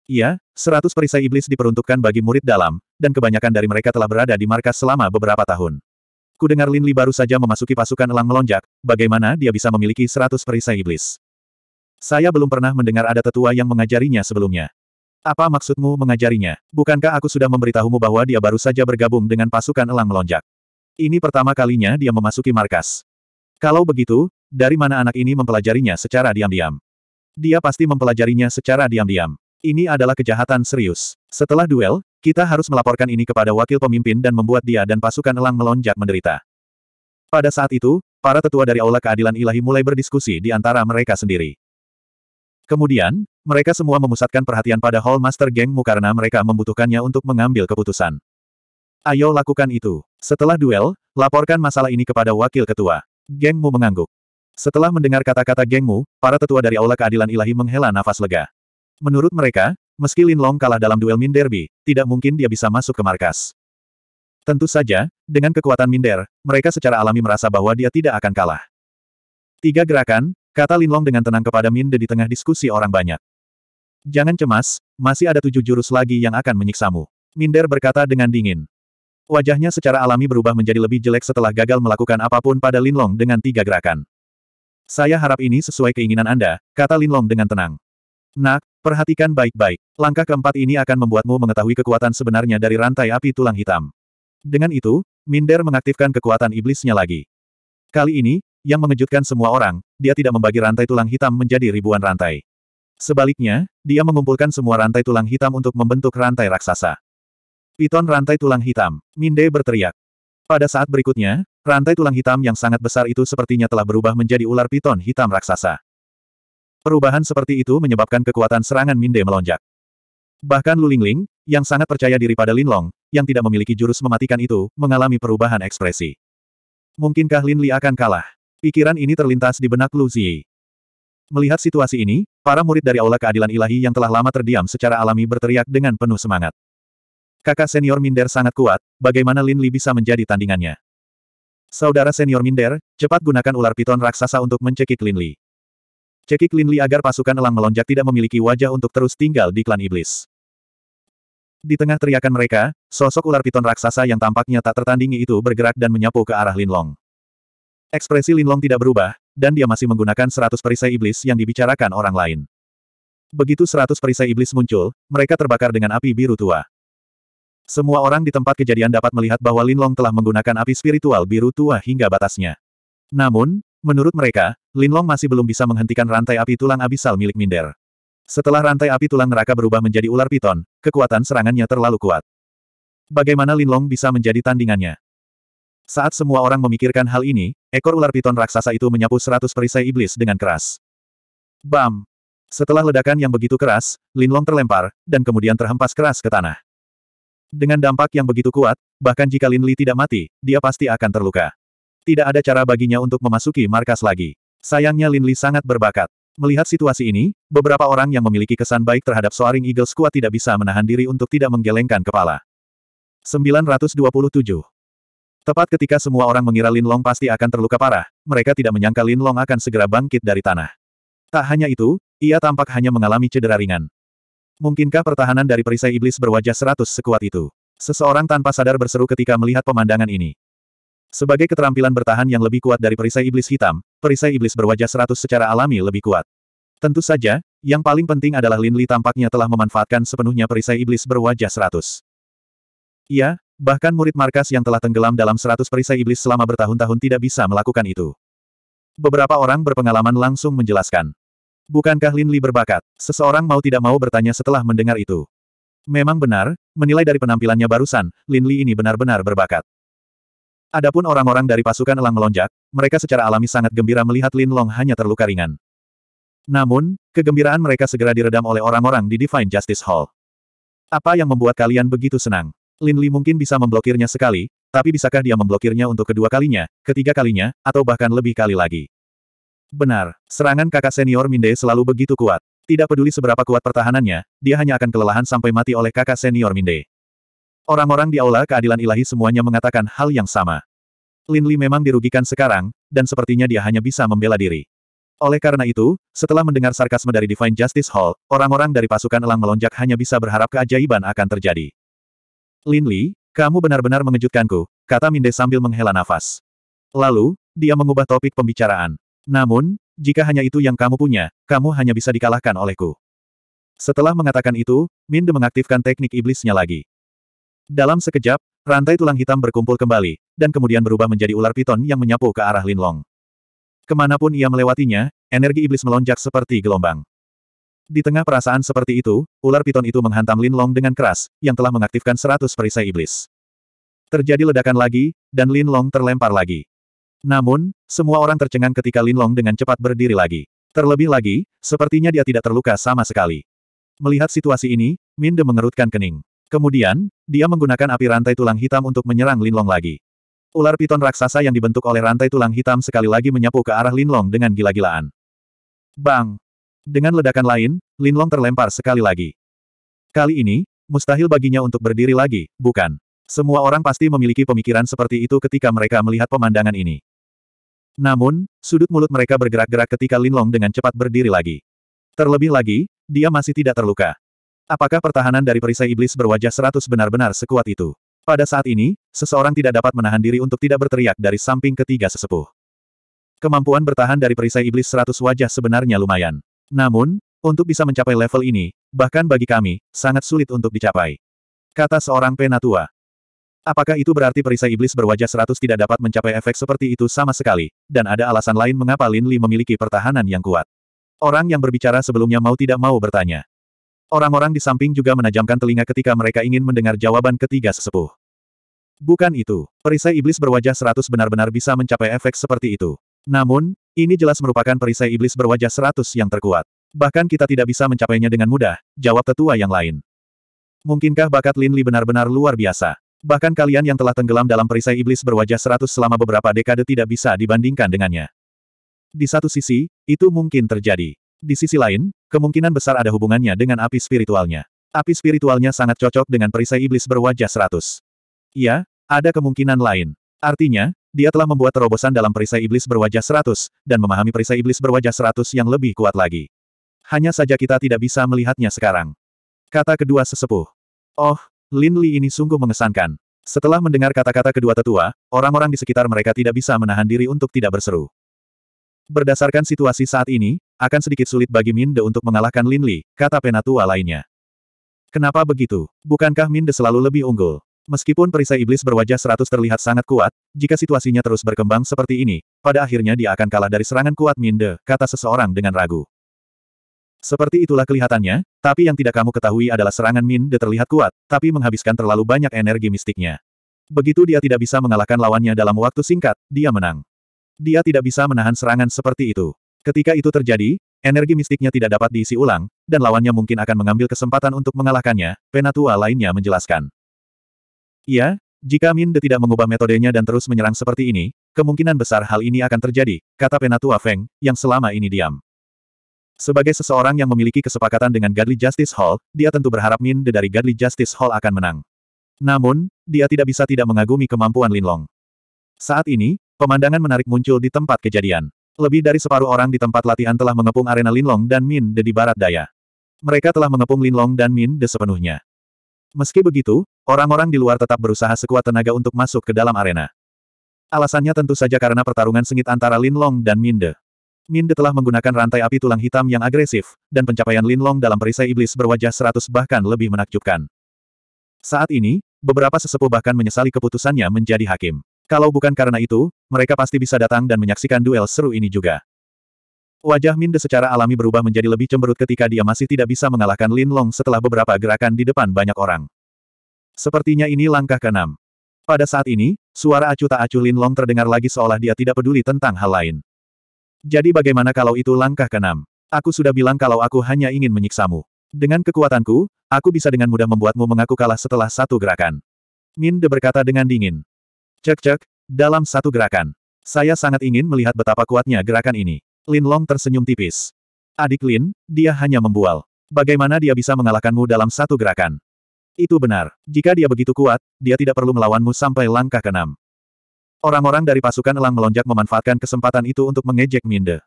Iya, seratus perisai iblis diperuntukkan bagi murid dalam, dan kebanyakan dari mereka telah berada di markas selama beberapa tahun. Ku dengar Lin Li baru saja memasuki pasukan elang melonjak, bagaimana dia bisa memiliki seratus perisai iblis. Saya belum pernah mendengar ada tetua yang mengajarinya sebelumnya. Apa maksudmu mengajarinya? Bukankah aku sudah memberitahumu bahwa dia baru saja bergabung dengan pasukan elang melonjak? Ini pertama kalinya dia memasuki markas. Kalau begitu, dari mana anak ini mempelajarinya secara diam-diam? Dia pasti mempelajarinya secara diam-diam. Ini adalah kejahatan serius. Setelah duel, kita harus melaporkan ini kepada wakil pemimpin dan membuat dia dan pasukan elang melonjak menderita. Pada saat itu, para tetua dari Aula Keadilan Ilahi mulai berdiskusi di antara mereka sendiri. Kemudian, mereka semua memusatkan perhatian pada Hall Master Gengmu karena mereka membutuhkannya untuk mengambil keputusan. Ayo lakukan itu. Setelah duel, laporkan masalah ini kepada wakil ketua. Gengmu mengangguk. Setelah mendengar kata-kata Gengmu, para tetua dari Aula Keadilan Ilahi menghela nafas lega. Menurut mereka, meski Lin Long kalah dalam duel Min Derby, tidak mungkin dia bisa masuk ke markas. Tentu saja, dengan kekuatan Minder, mereka secara alami merasa bahwa dia tidak akan kalah. Tiga gerakan, kata Lin Long dengan tenang kepada Minde di tengah diskusi orang banyak. Jangan cemas, masih ada tujuh jurus lagi yang akan menyiksamu. Minder berkata dengan dingin. Wajahnya secara alami berubah menjadi lebih jelek setelah gagal melakukan apapun pada Lin Long dengan tiga gerakan. Saya harap ini sesuai keinginan Anda, kata Lin Long dengan tenang. Nak, Perhatikan baik-baik. Langkah keempat ini akan membuatmu mengetahui kekuatan sebenarnya dari rantai api tulang hitam. Dengan itu, Minder mengaktifkan kekuatan iblisnya lagi. Kali ini, yang mengejutkan semua orang, dia tidak membagi rantai tulang hitam menjadi ribuan rantai. Sebaliknya, dia mengumpulkan semua rantai tulang hitam untuk membentuk rantai raksasa. Piton rantai tulang hitam, Minde berteriak. Pada saat berikutnya, rantai tulang hitam yang sangat besar itu sepertinya telah berubah menjadi ular piton hitam raksasa. Perubahan seperti itu menyebabkan kekuatan serangan Minde melonjak. Bahkan Lu Lingling, yang sangat percaya diri pada Lin Long yang tidak memiliki jurus mematikan itu, mengalami perubahan ekspresi. Mungkinkah Lin Li akan kalah? Pikiran ini terlintas di benak Lu Ziyi. Melihat situasi ini, para murid dari Aula Keadilan Ilahi yang telah lama terdiam secara alami berteriak dengan penuh semangat. Kakak senior Minder sangat kuat, bagaimana Lin Li bisa menjadi tandingannya? Saudara senior Minder, cepat gunakan ular piton raksasa untuk mencekik Lin Li. Cekik Lin Li agar pasukan elang melonjak tidak memiliki wajah untuk terus tinggal di klan iblis. Di tengah teriakan mereka, sosok ular piton raksasa yang tampaknya tak tertandingi itu bergerak dan menyapu ke arah Lin Long. Ekspresi Lin Long tidak berubah, dan dia masih menggunakan seratus perisai iblis yang dibicarakan orang lain. Begitu seratus perisai iblis muncul, mereka terbakar dengan api biru tua. Semua orang di tempat kejadian dapat melihat bahwa Lin Long telah menggunakan api spiritual biru tua hingga batasnya. Namun, Menurut mereka, Linlong masih belum bisa menghentikan rantai api tulang abisal milik Minder. Setelah rantai api tulang neraka berubah menjadi ular piton, kekuatan serangannya terlalu kuat. Bagaimana Linlong bisa menjadi tandingannya? Saat semua orang memikirkan hal ini, ekor ular piton raksasa itu menyapu seratus perisai iblis dengan keras. Bam! Setelah ledakan yang begitu keras, Linlong terlempar, dan kemudian terhempas keras ke tanah. Dengan dampak yang begitu kuat, bahkan jika Lin Li tidak mati, dia pasti akan terluka. Tidak ada cara baginya untuk memasuki markas lagi. Sayangnya Lin Li sangat berbakat. Melihat situasi ini, beberapa orang yang memiliki kesan baik terhadap Soaring Eagle Squad tidak bisa menahan diri untuk tidak menggelengkan kepala. 927. Tepat ketika semua orang mengira Lin Long pasti akan terluka parah, mereka tidak menyangka Lin Long akan segera bangkit dari tanah. Tak hanya itu, ia tampak hanya mengalami cedera ringan. Mungkinkah pertahanan dari perisai iblis berwajah seratus sekuat itu? Seseorang tanpa sadar berseru ketika melihat pemandangan ini. Sebagai keterampilan bertahan yang lebih kuat dari perisai iblis hitam, perisai iblis berwajah seratus secara alami lebih kuat. Tentu saja, yang paling penting adalah Lin Li tampaknya telah memanfaatkan sepenuhnya perisai iblis berwajah seratus. Ia, bahkan murid markas yang telah tenggelam dalam seratus perisai iblis selama bertahun-tahun tidak bisa melakukan itu. Beberapa orang berpengalaman langsung menjelaskan. Bukankah Lin Li berbakat? Seseorang mau tidak mau bertanya setelah mendengar itu. Memang benar, menilai dari penampilannya barusan, Lin Li ini benar-benar berbakat. Adapun orang-orang dari pasukan elang melonjak, mereka secara alami sangat gembira melihat Lin Long hanya terluka ringan. Namun, kegembiraan mereka segera diredam oleh orang-orang di Divine Justice Hall. Apa yang membuat kalian begitu senang? Lin Li mungkin bisa memblokirnya sekali, tapi bisakah dia memblokirnya untuk kedua kalinya, ketiga kalinya, atau bahkan lebih kali lagi? Benar, serangan kakak senior Minde selalu begitu kuat. Tidak peduli seberapa kuat pertahanannya, dia hanya akan kelelahan sampai mati oleh kakak senior Minde. Orang-orang di aula keadilan ilahi semuanya mengatakan hal yang sama. Lin Li memang dirugikan sekarang, dan sepertinya dia hanya bisa membela diri. Oleh karena itu, setelah mendengar sarkasme dari Divine Justice Hall, orang-orang dari pasukan elang melonjak hanya bisa berharap keajaiban akan terjadi. Lin Li, kamu benar-benar mengejutkanku, kata Minde sambil menghela nafas. Lalu, dia mengubah topik pembicaraan. Namun, jika hanya itu yang kamu punya, kamu hanya bisa dikalahkan olehku. Setelah mengatakan itu, Minde mengaktifkan teknik iblisnya lagi. Dalam sekejap, rantai tulang hitam berkumpul kembali, dan kemudian berubah menjadi ular piton yang menyapu ke arah Linlong. Kemanapun ia melewatinya, energi iblis melonjak seperti gelombang. Di tengah perasaan seperti itu, ular piton itu menghantam Linlong dengan keras, yang telah mengaktifkan seratus perisai iblis. Terjadi ledakan lagi, dan Linlong terlempar lagi. Namun, semua orang tercengang ketika Linlong dengan cepat berdiri lagi. Terlebih lagi, sepertinya dia tidak terluka sama sekali. Melihat situasi ini, Minde mengerutkan kening. Kemudian, dia menggunakan api rantai tulang hitam untuk menyerang Linlong lagi. Ular piton raksasa yang dibentuk oleh rantai tulang hitam sekali lagi menyapu ke arah Linlong dengan gila-gilaan. Bang! Dengan ledakan lain, Linlong terlempar sekali lagi. Kali ini, mustahil baginya untuk berdiri lagi, bukan? Semua orang pasti memiliki pemikiran seperti itu ketika mereka melihat pemandangan ini. Namun, sudut mulut mereka bergerak-gerak ketika Linlong dengan cepat berdiri lagi. Terlebih lagi, dia masih tidak terluka. Apakah pertahanan dari perisai iblis berwajah seratus benar-benar sekuat itu? Pada saat ini, seseorang tidak dapat menahan diri untuk tidak berteriak dari samping ketiga sesepuh. Kemampuan bertahan dari perisai iblis seratus wajah sebenarnya lumayan. Namun, untuk bisa mencapai level ini, bahkan bagi kami, sangat sulit untuk dicapai. Kata seorang penatua. Apakah itu berarti perisai iblis berwajah seratus tidak dapat mencapai efek seperti itu sama sekali, dan ada alasan lain mengapa Lin Li memiliki pertahanan yang kuat? Orang yang berbicara sebelumnya mau tidak mau bertanya. Orang-orang di samping juga menajamkan telinga ketika mereka ingin mendengar jawaban ketiga sesepuh. Bukan itu, perisai iblis berwajah seratus benar-benar bisa mencapai efek seperti itu. Namun, ini jelas merupakan perisai iblis berwajah seratus yang terkuat. Bahkan kita tidak bisa mencapainya dengan mudah, jawab tetua yang lain. Mungkinkah bakat Lin Li benar-benar luar biasa? Bahkan kalian yang telah tenggelam dalam perisai iblis berwajah seratus selama beberapa dekade tidak bisa dibandingkan dengannya. Di satu sisi, itu mungkin terjadi. Di sisi lain, kemungkinan besar ada hubungannya dengan api spiritualnya. Api spiritualnya sangat cocok dengan perisai iblis berwajah seratus. Iya, ada kemungkinan lain. Artinya, dia telah membuat terobosan dalam perisai iblis berwajah seratus, dan memahami perisai iblis berwajah seratus yang lebih kuat lagi. Hanya saja kita tidak bisa melihatnya sekarang. Kata kedua sesepuh. Oh, Lin Li ini sungguh mengesankan. Setelah mendengar kata-kata kedua tetua, orang-orang di sekitar mereka tidak bisa menahan diri untuk tidak berseru. Berdasarkan situasi saat ini, akan sedikit sulit bagi Minde untuk mengalahkan Lin Li, kata penatua lainnya. Kenapa begitu? Bukankah Minde selalu lebih unggul? Meskipun perisai iblis berwajah seratus terlihat sangat kuat, jika situasinya terus berkembang seperti ini, pada akhirnya dia akan kalah dari serangan kuat Minde, kata seseorang dengan ragu. Seperti itulah kelihatannya, tapi yang tidak kamu ketahui adalah serangan Minde terlihat kuat, tapi menghabiskan terlalu banyak energi mistiknya. Begitu dia tidak bisa mengalahkan lawannya dalam waktu singkat, dia menang. Dia tidak bisa menahan serangan seperti itu. Ketika itu terjadi, energi mistiknya tidak dapat diisi ulang, dan lawannya mungkin akan mengambil kesempatan untuk mengalahkannya, penatua lainnya menjelaskan. Iya, jika Minde tidak mengubah metodenya dan terus menyerang seperti ini, kemungkinan besar hal ini akan terjadi, kata penatua Feng, yang selama ini diam. Sebagai seseorang yang memiliki kesepakatan dengan Godly Justice Hall, dia tentu berharap Min De dari Godly Justice Hall akan menang. Namun, dia tidak bisa tidak mengagumi kemampuan Linlong. Saat ini, Pemandangan menarik muncul di tempat kejadian. Lebih dari separuh orang di tempat latihan telah mengepung arena Linlong dan Min De di barat daya. Mereka telah mengepung Linlong dan Min De sepenuhnya. Meski begitu, orang-orang di luar tetap berusaha sekuat tenaga untuk masuk ke dalam arena. Alasannya tentu saja karena pertarungan sengit antara Linlong dan Min De. Min De telah menggunakan rantai api tulang hitam yang agresif, dan pencapaian Linlong dalam perisai iblis berwajah seratus bahkan lebih menakjubkan. Saat ini, beberapa sesepuh bahkan menyesali keputusannya menjadi hakim. Kalau bukan karena itu, mereka pasti bisa datang dan menyaksikan duel seru ini juga. Wajah Minde secara alami berubah menjadi lebih cemberut ketika dia masih tidak bisa mengalahkan Lin Long setelah beberapa gerakan di depan banyak orang. Sepertinya ini langkah keenam. Pada saat ini, suara acuh tak acuh Lin Long terdengar lagi seolah dia tidak peduli tentang hal lain. Jadi bagaimana kalau itu langkah keenam? Aku sudah bilang kalau aku hanya ingin menyiksamu. Dengan kekuatanku, aku bisa dengan mudah membuatmu mengaku kalah setelah satu gerakan. Minde berkata dengan dingin. Cek cek, dalam satu gerakan. Saya sangat ingin melihat betapa kuatnya gerakan ini. Lin Long tersenyum tipis. Adik Lin, dia hanya membual. Bagaimana dia bisa mengalahkanmu dalam satu gerakan? Itu benar. Jika dia begitu kuat, dia tidak perlu melawanmu sampai langkah keenam. Orang-orang dari pasukan elang melonjak memanfaatkan kesempatan itu untuk mengejek Minde.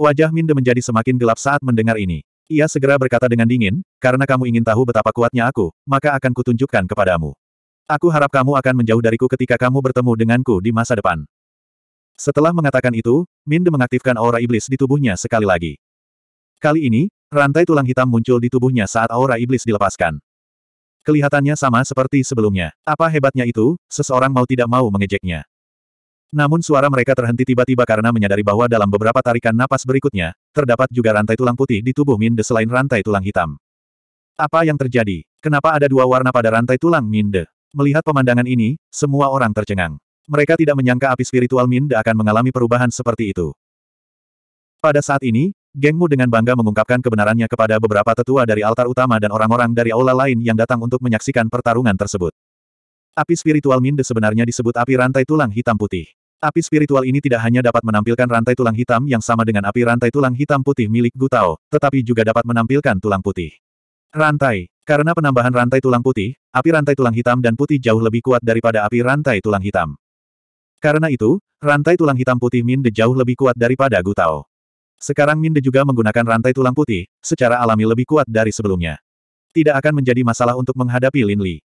Wajah Minde menjadi semakin gelap saat mendengar ini. Ia segera berkata dengan dingin, karena kamu ingin tahu betapa kuatnya aku, maka akan kutunjukkan kepadamu. Aku harap kamu akan menjauh dariku ketika kamu bertemu denganku di masa depan. Setelah mengatakan itu, Minde mengaktifkan aura iblis di tubuhnya sekali lagi. Kali ini, rantai tulang hitam muncul di tubuhnya saat aura iblis dilepaskan. Kelihatannya sama seperti sebelumnya. Apa hebatnya itu, seseorang mau tidak mau mengejeknya. Namun suara mereka terhenti tiba-tiba karena menyadari bahwa dalam beberapa tarikan napas berikutnya, terdapat juga rantai tulang putih di tubuh Minde selain rantai tulang hitam. Apa yang terjadi? Kenapa ada dua warna pada rantai tulang Minde? Melihat pemandangan ini, semua orang tercengang. Mereka tidak menyangka api spiritual Minda akan mengalami perubahan seperti itu. Pada saat ini, gengmu dengan bangga mengungkapkan kebenarannya kepada beberapa tetua dari altar utama dan orang-orang dari aula lain yang datang untuk menyaksikan pertarungan tersebut. Api spiritual Minde sebenarnya disebut api rantai tulang hitam putih. Api spiritual ini tidak hanya dapat menampilkan rantai tulang hitam yang sama dengan api rantai tulang hitam putih milik Gutao, tetapi juga dapat menampilkan tulang putih. Rantai karena penambahan rantai tulang putih, api rantai tulang hitam dan putih jauh lebih kuat daripada api rantai tulang hitam. Karena itu, rantai tulang hitam putih Minde jauh lebih kuat daripada Gu Gutao. Sekarang Minde juga menggunakan rantai tulang putih, secara alami lebih kuat dari sebelumnya. Tidak akan menjadi masalah untuk menghadapi Lin Li.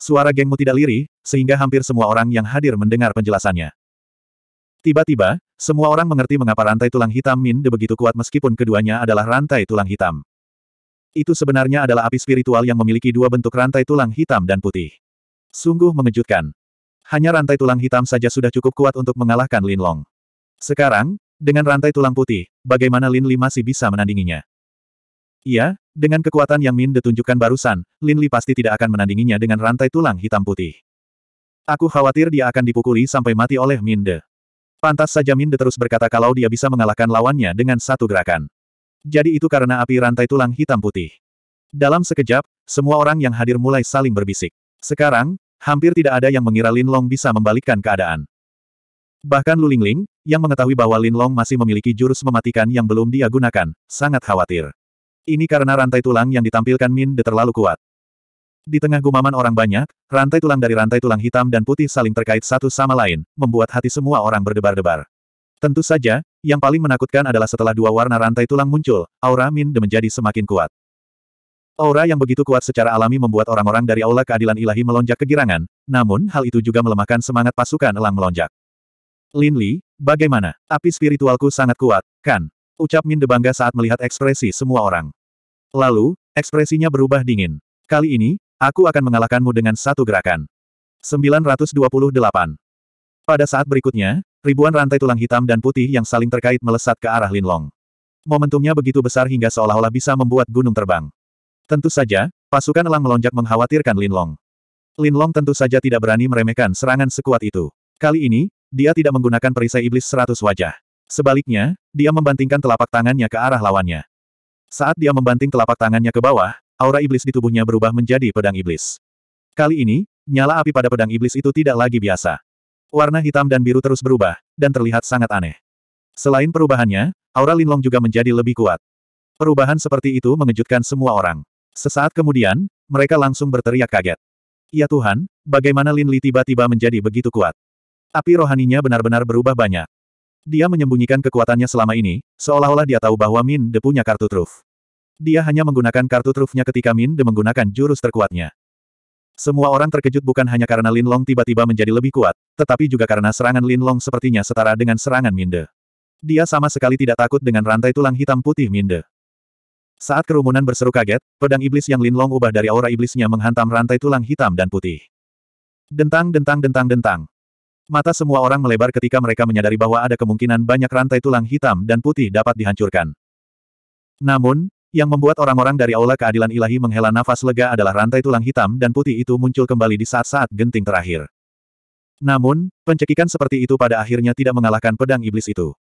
Suara gengmu tidak lirih, sehingga hampir semua orang yang hadir mendengar penjelasannya. Tiba-tiba, semua orang mengerti mengapa rantai tulang hitam Min De begitu kuat meskipun keduanya adalah rantai tulang hitam. Itu sebenarnya adalah api spiritual yang memiliki dua bentuk rantai tulang hitam dan putih. Sungguh mengejutkan. Hanya rantai tulang hitam saja sudah cukup kuat untuk mengalahkan Lin Long. Sekarang, dengan rantai tulang putih, bagaimana Lin Li masih bisa menandinginya? Iya, dengan kekuatan yang Min ditunjukkan barusan, Lin Li pasti tidak akan menandinginya dengan rantai tulang hitam putih. Aku khawatir dia akan dipukuli sampai mati oleh Min De. Pantas saja Min De terus berkata kalau dia bisa mengalahkan lawannya dengan satu gerakan. Jadi itu karena api rantai tulang hitam putih. Dalam sekejap, semua orang yang hadir mulai saling berbisik. Sekarang, hampir tidak ada yang mengira Lin Long bisa membalikkan keadaan. Bahkan Lu Lingling, yang mengetahui bahwa Lin Long masih memiliki jurus mematikan yang belum dia gunakan, sangat khawatir. Ini karena rantai tulang yang ditampilkan Min De terlalu kuat. Di tengah gumaman orang banyak, rantai tulang dari rantai tulang hitam dan putih saling terkait satu sama lain, membuat hati semua orang berdebar-debar. Tentu saja, yang paling menakutkan adalah setelah dua warna rantai tulang muncul, aura Min De menjadi semakin kuat. Aura yang begitu kuat secara alami membuat orang-orang dari Aula Keadilan Ilahi melonjak kegirangan, namun hal itu juga melemahkan semangat pasukan elang melonjak. Lin Li, bagaimana? Api spiritualku sangat kuat, kan? Ucap Min De bangga saat melihat ekspresi semua orang. Lalu, ekspresinya berubah dingin. Kali ini, aku akan mengalahkanmu dengan satu gerakan. 928. Pada saat berikutnya, Ribuan rantai tulang hitam dan putih yang saling terkait melesat ke arah Linlong. Momentumnya begitu besar hingga seolah-olah bisa membuat gunung terbang. Tentu saja, pasukan elang melonjak mengkhawatirkan Linlong. Linlong tentu saja tidak berani meremehkan serangan sekuat itu. Kali ini, dia tidak menggunakan perisai iblis seratus wajah. Sebaliknya, dia membantingkan telapak tangannya ke arah lawannya. Saat dia membanting telapak tangannya ke bawah, aura iblis di tubuhnya berubah menjadi pedang iblis. Kali ini, nyala api pada pedang iblis itu tidak lagi biasa. Warna hitam dan biru terus berubah, dan terlihat sangat aneh. Selain perubahannya, aura Linlong juga menjadi lebih kuat. Perubahan seperti itu mengejutkan semua orang. Sesaat kemudian, mereka langsung berteriak kaget. Ya Tuhan, bagaimana Lin Li tiba-tiba menjadi begitu kuat? Api rohaninya benar-benar berubah banyak. Dia menyembunyikan kekuatannya selama ini, seolah-olah dia tahu bahwa Min De punya kartu truf. Dia hanya menggunakan kartu trufnya ketika Min De menggunakan jurus terkuatnya. Semua orang terkejut bukan hanya karena Lin Long tiba-tiba menjadi lebih kuat, tetapi juga karena serangan Lin Long sepertinya setara dengan serangan Minde. Dia sama sekali tidak takut dengan rantai tulang hitam putih Minde. Saat kerumunan berseru kaget, pedang iblis yang Lin Long ubah dari aura iblisnya menghantam rantai tulang hitam dan putih. Dentang dentang dentang dentang. Mata semua orang melebar ketika mereka menyadari bahwa ada kemungkinan banyak rantai tulang hitam dan putih dapat dihancurkan. Namun, yang membuat orang-orang dari Aula Keadilan Ilahi menghela nafas lega adalah rantai tulang hitam dan putih itu muncul kembali di saat-saat genting terakhir. Namun, pencekikan seperti itu pada akhirnya tidak mengalahkan pedang iblis itu.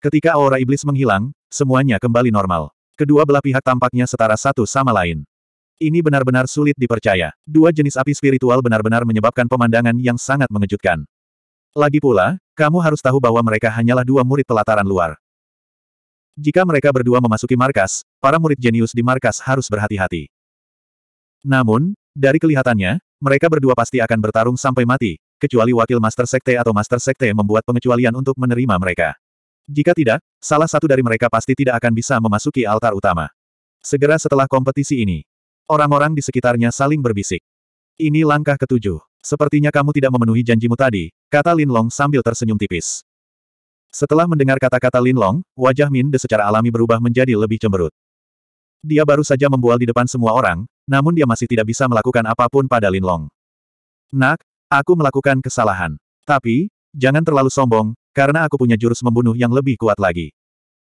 Ketika aura iblis menghilang, semuanya kembali normal. Kedua belah pihak tampaknya setara satu sama lain. Ini benar-benar sulit dipercaya. Dua jenis api spiritual benar-benar menyebabkan pemandangan yang sangat mengejutkan. Lagi pula, kamu harus tahu bahwa mereka hanyalah dua murid pelataran luar. Jika mereka berdua memasuki markas, para murid jenius di markas harus berhati-hati. Namun, dari kelihatannya, mereka berdua pasti akan bertarung sampai mati, kecuali wakil Master Sekte atau Master Sekte membuat pengecualian untuk menerima mereka. Jika tidak, salah satu dari mereka pasti tidak akan bisa memasuki altar utama. Segera setelah kompetisi ini, orang-orang di sekitarnya saling berbisik. Ini langkah ketujuh. Sepertinya kamu tidak memenuhi janjimu tadi, kata Lin Long sambil tersenyum tipis. Setelah mendengar kata-kata Lin Long, wajah Min De secara alami berubah menjadi lebih cemberut. Dia baru saja membual di depan semua orang, namun dia masih tidak bisa melakukan apapun pada Lin Long. Nak, aku melakukan kesalahan. Tapi, jangan terlalu sombong, karena aku punya jurus membunuh yang lebih kuat lagi.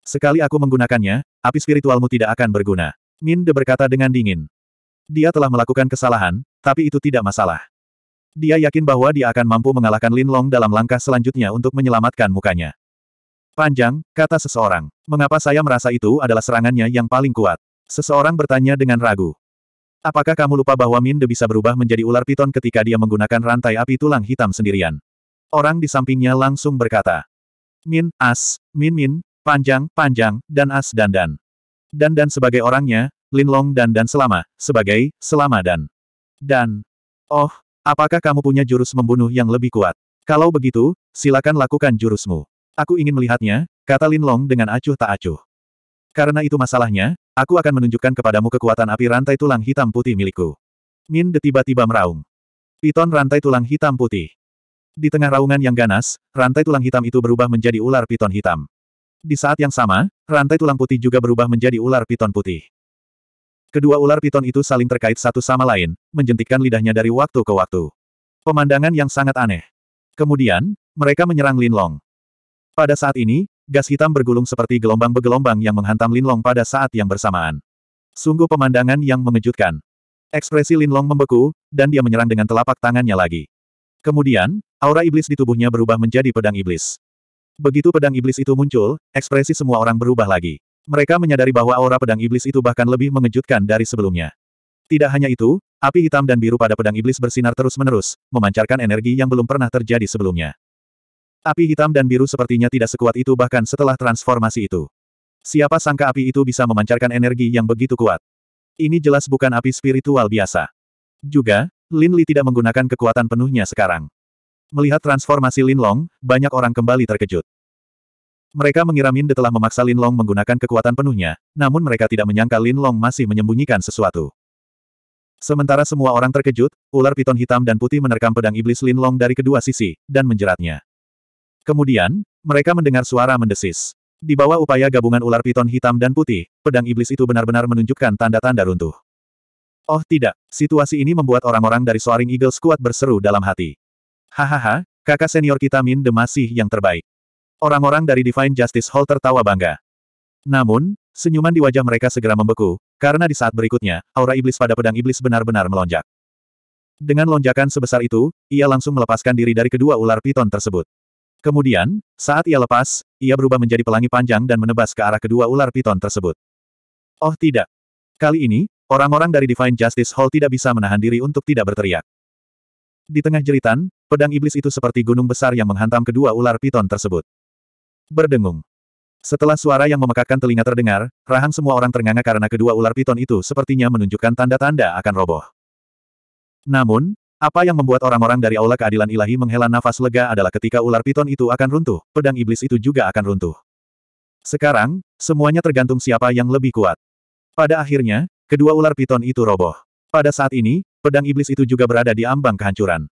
Sekali aku menggunakannya, api spiritualmu tidak akan berguna. Min De berkata dengan dingin. Dia telah melakukan kesalahan, tapi itu tidak masalah. Dia yakin bahwa dia akan mampu mengalahkan Lin Long dalam langkah selanjutnya untuk menyelamatkan mukanya. Panjang, kata seseorang. Mengapa saya merasa itu adalah serangannya yang paling kuat? Seseorang bertanya dengan ragu. Apakah kamu lupa bahwa Minde bisa berubah menjadi ular piton ketika dia menggunakan rantai api tulang hitam sendirian? Orang di sampingnya langsung berkata. Min, as, min min, panjang, panjang, dan as dan dan. Dan dan sebagai orangnya, Lin Long dan dan selama, sebagai, selama dan. Dan. Oh, apakah kamu punya jurus membunuh yang lebih kuat? Kalau begitu, silakan lakukan jurusmu. Aku ingin melihatnya, kata Lin Long dengan acuh tak acuh. Karena itu masalahnya, aku akan menunjukkan kepadamu kekuatan api rantai tulang hitam putih milikku. Min De tiba-tiba meraung. Piton rantai tulang hitam putih. Di tengah raungan yang ganas, rantai tulang hitam itu berubah menjadi ular piton hitam. Di saat yang sama, rantai tulang putih juga berubah menjadi ular piton putih. Kedua ular piton itu saling terkait satu sama lain, menjentikkan lidahnya dari waktu ke waktu. Pemandangan yang sangat aneh. Kemudian, mereka menyerang Lin Long. Pada saat ini, gas hitam bergulung seperti gelombang begelombang yang menghantam Linlong pada saat yang bersamaan. Sungguh pemandangan yang mengejutkan. Ekspresi Linlong membeku, dan dia menyerang dengan telapak tangannya lagi. Kemudian, aura iblis di tubuhnya berubah menjadi pedang iblis. Begitu pedang iblis itu muncul, ekspresi semua orang berubah lagi. Mereka menyadari bahwa aura pedang iblis itu bahkan lebih mengejutkan dari sebelumnya. Tidak hanya itu, api hitam dan biru pada pedang iblis bersinar terus-menerus, memancarkan energi yang belum pernah terjadi sebelumnya. Api hitam dan biru sepertinya tidak sekuat itu bahkan setelah transformasi itu. Siapa sangka api itu bisa memancarkan energi yang begitu kuat. Ini jelas bukan api spiritual biasa. Juga, Lin Li tidak menggunakan kekuatan penuhnya sekarang. Melihat transformasi Lin Long, banyak orang kembali terkejut. Mereka mengira Min telah memaksa Lin Long menggunakan kekuatan penuhnya, namun mereka tidak menyangka Lin Long masih menyembunyikan sesuatu. Sementara semua orang terkejut, ular piton hitam dan putih menerkam pedang iblis Lin Long dari kedua sisi, dan menjeratnya. Kemudian, mereka mendengar suara mendesis. Di bawah upaya gabungan ular piton hitam dan putih, pedang iblis itu benar-benar menunjukkan tanda-tanda runtuh. Oh tidak, situasi ini membuat orang-orang dari Soaring Eagles kuat berseru dalam hati. Hahaha, kakak senior kita Min the masih yang terbaik. Orang-orang dari Divine Justice Hall tertawa bangga. Namun, senyuman di wajah mereka segera membeku, karena di saat berikutnya, aura iblis pada pedang iblis benar-benar melonjak. Dengan lonjakan sebesar itu, ia langsung melepaskan diri dari kedua ular piton tersebut. Kemudian, saat ia lepas, ia berubah menjadi pelangi panjang dan menebas ke arah kedua ular piton tersebut. Oh tidak. Kali ini, orang-orang dari Divine Justice Hall tidak bisa menahan diri untuk tidak berteriak. Di tengah jeritan, pedang iblis itu seperti gunung besar yang menghantam kedua ular piton tersebut. Berdengung. Setelah suara yang memekakkan telinga terdengar, rahang semua orang ternganga karena kedua ular piton itu sepertinya menunjukkan tanda-tanda akan roboh. Namun, apa yang membuat orang-orang dari Aula Keadilan Ilahi menghela nafas lega adalah ketika ular piton itu akan runtuh, pedang iblis itu juga akan runtuh. Sekarang, semuanya tergantung siapa yang lebih kuat. Pada akhirnya, kedua ular piton itu roboh. Pada saat ini, pedang iblis itu juga berada di ambang kehancuran.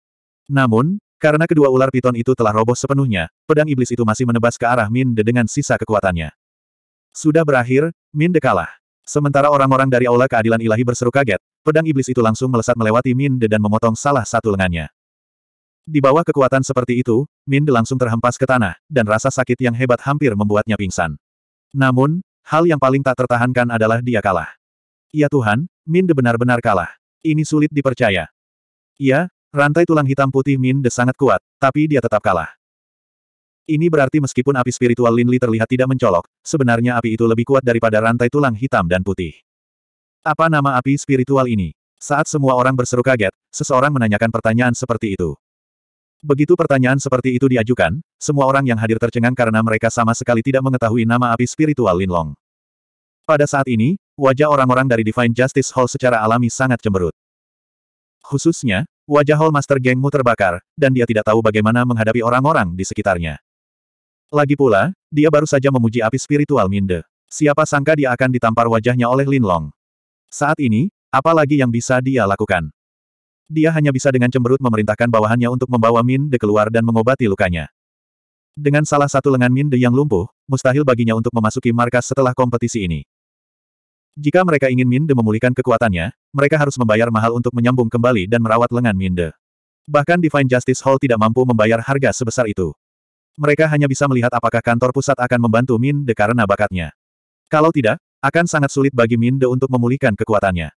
Namun, karena kedua ular piton itu telah roboh sepenuhnya, pedang iblis itu masih menebas ke arah Minde dengan sisa kekuatannya. Sudah berakhir, Minde kalah. Sementara orang-orang dari Aula Keadilan Ilahi berseru kaget, pedang iblis itu langsung melesat melewati Minde dan memotong salah satu lengannya. Di bawah kekuatan seperti itu, Minde langsung terhempas ke tanah, dan rasa sakit yang hebat hampir membuatnya pingsan. Namun, hal yang paling tak tertahankan adalah dia kalah. Ya Tuhan, Minde benar-benar kalah. Ini sulit dipercaya. Ya, rantai tulang hitam putih Minde sangat kuat, tapi dia tetap kalah. Ini berarti meskipun api spiritual Lin Li terlihat tidak mencolok, sebenarnya api itu lebih kuat daripada rantai tulang hitam dan putih. Apa nama api spiritual ini? Saat semua orang berseru kaget, seseorang menanyakan pertanyaan seperti itu. Begitu pertanyaan seperti itu diajukan, semua orang yang hadir tercengang karena mereka sama sekali tidak mengetahui nama api spiritual Linlong. Pada saat ini, wajah orang-orang dari Divine Justice Hall secara alami sangat cemberut. Khususnya, wajah Hall Master Gengmu terbakar, dan dia tidak tahu bagaimana menghadapi orang-orang di sekitarnya. Lagi pula, dia baru saja memuji api spiritual Minde. Siapa sangka dia akan ditampar wajahnya oleh Linlong. Saat ini, apa lagi yang bisa dia lakukan? Dia hanya bisa dengan cemberut memerintahkan bawahannya untuk membawa Min De keluar dan mengobati lukanya. Dengan salah satu lengan Min De yang lumpuh, mustahil baginya untuk memasuki markas setelah kompetisi ini. Jika mereka ingin Min De memulihkan kekuatannya, mereka harus membayar mahal untuk menyambung kembali dan merawat lengan Min De. Bahkan Divine Justice Hall tidak mampu membayar harga sebesar itu. Mereka hanya bisa melihat apakah kantor pusat akan membantu Min De karena bakatnya. Kalau tidak, akan sangat sulit bagi Minde untuk memulihkan kekuatannya.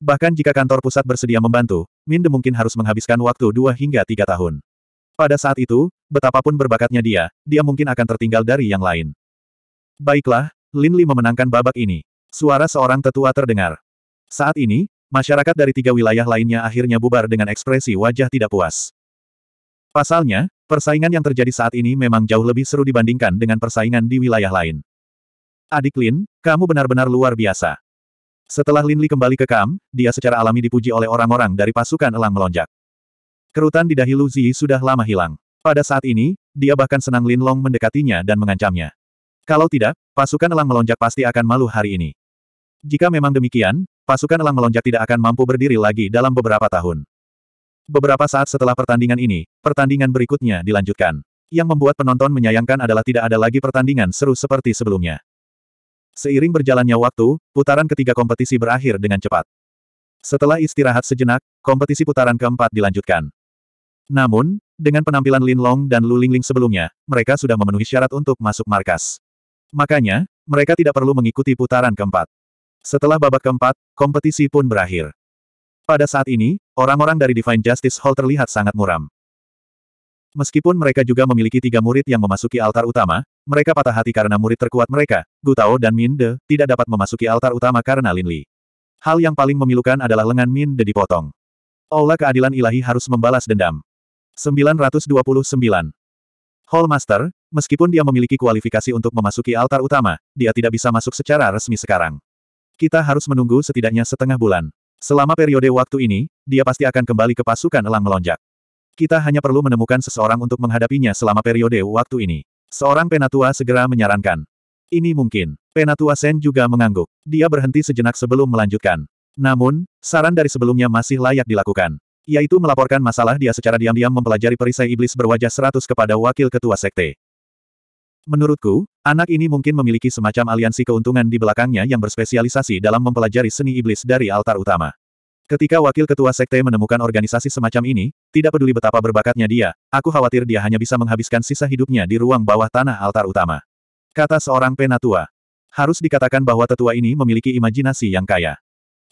Bahkan jika kantor pusat bersedia membantu, Minde mungkin harus menghabiskan waktu dua hingga tiga tahun. Pada saat itu, betapapun berbakatnya dia, dia mungkin akan tertinggal dari yang lain. Baiklah, Lin Li memenangkan babak ini. Suara seorang tetua terdengar. Saat ini, masyarakat dari tiga wilayah lainnya akhirnya bubar dengan ekspresi wajah tidak puas. Pasalnya, persaingan yang terjadi saat ini memang jauh lebih seru dibandingkan dengan persaingan di wilayah lain. Adik Lin, kamu benar-benar luar biasa. Setelah Lin Li kembali ke Kam, dia secara alami dipuji oleh orang-orang dari pasukan elang melonjak. Kerutan di dahi Lu Zi sudah lama hilang. Pada saat ini, dia bahkan senang Lin Long mendekatinya dan mengancamnya. Kalau tidak, pasukan elang melonjak pasti akan malu hari ini. Jika memang demikian, pasukan elang melonjak tidak akan mampu berdiri lagi dalam beberapa tahun. Beberapa saat setelah pertandingan ini, pertandingan berikutnya dilanjutkan. Yang membuat penonton menyayangkan adalah tidak ada lagi pertandingan seru seperti sebelumnya. Seiring berjalannya waktu, putaran ketiga kompetisi berakhir dengan cepat. Setelah istirahat sejenak, kompetisi putaran keempat dilanjutkan. Namun, dengan penampilan Lin Long dan Lu Lingling sebelumnya, mereka sudah memenuhi syarat untuk masuk markas. Makanya, mereka tidak perlu mengikuti putaran keempat. Setelah babak keempat, kompetisi pun berakhir. Pada saat ini, orang-orang dari Divine Justice Hall terlihat sangat muram. Meskipun mereka juga memiliki tiga murid yang memasuki altar utama, mereka patah hati karena murid terkuat mereka, Gu Tao dan Min De, tidak dapat memasuki altar utama karena Lin Li. Hal yang paling memilukan adalah lengan Min De dipotong. Olah keadilan ilahi harus membalas dendam. 929. Hall Master, meskipun dia memiliki kualifikasi untuk memasuki altar utama, dia tidak bisa masuk secara resmi sekarang. Kita harus menunggu setidaknya setengah bulan. Selama periode waktu ini, dia pasti akan kembali ke pasukan elang melonjak. Kita hanya perlu menemukan seseorang untuk menghadapinya selama periode waktu ini. Seorang penatua segera menyarankan. Ini mungkin. Penatua Sen juga mengangguk. Dia berhenti sejenak sebelum melanjutkan. Namun, saran dari sebelumnya masih layak dilakukan. Yaitu melaporkan masalah dia secara diam-diam mempelajari perisai iblis berwajah seratus kepada wakil ketua sekte. Menurutku, anak ini mungkin memiliki semacam aliansi keuntungan di belakangnya yang berspesialisasi dalam mempelajari seni iblis dari altar utama. Ketika wakil ketua sekte menemukan organisasi semacam ini, tidak peduli betapa berbakatnya dia, aku khawatir dia hanya bisa menghabiskan sisa hidupnya di ruang bawah tanah altar utama. Kata seorang penatua. Harus dikatakan bahwa tetua ini memiliki imajinasi yang kaya.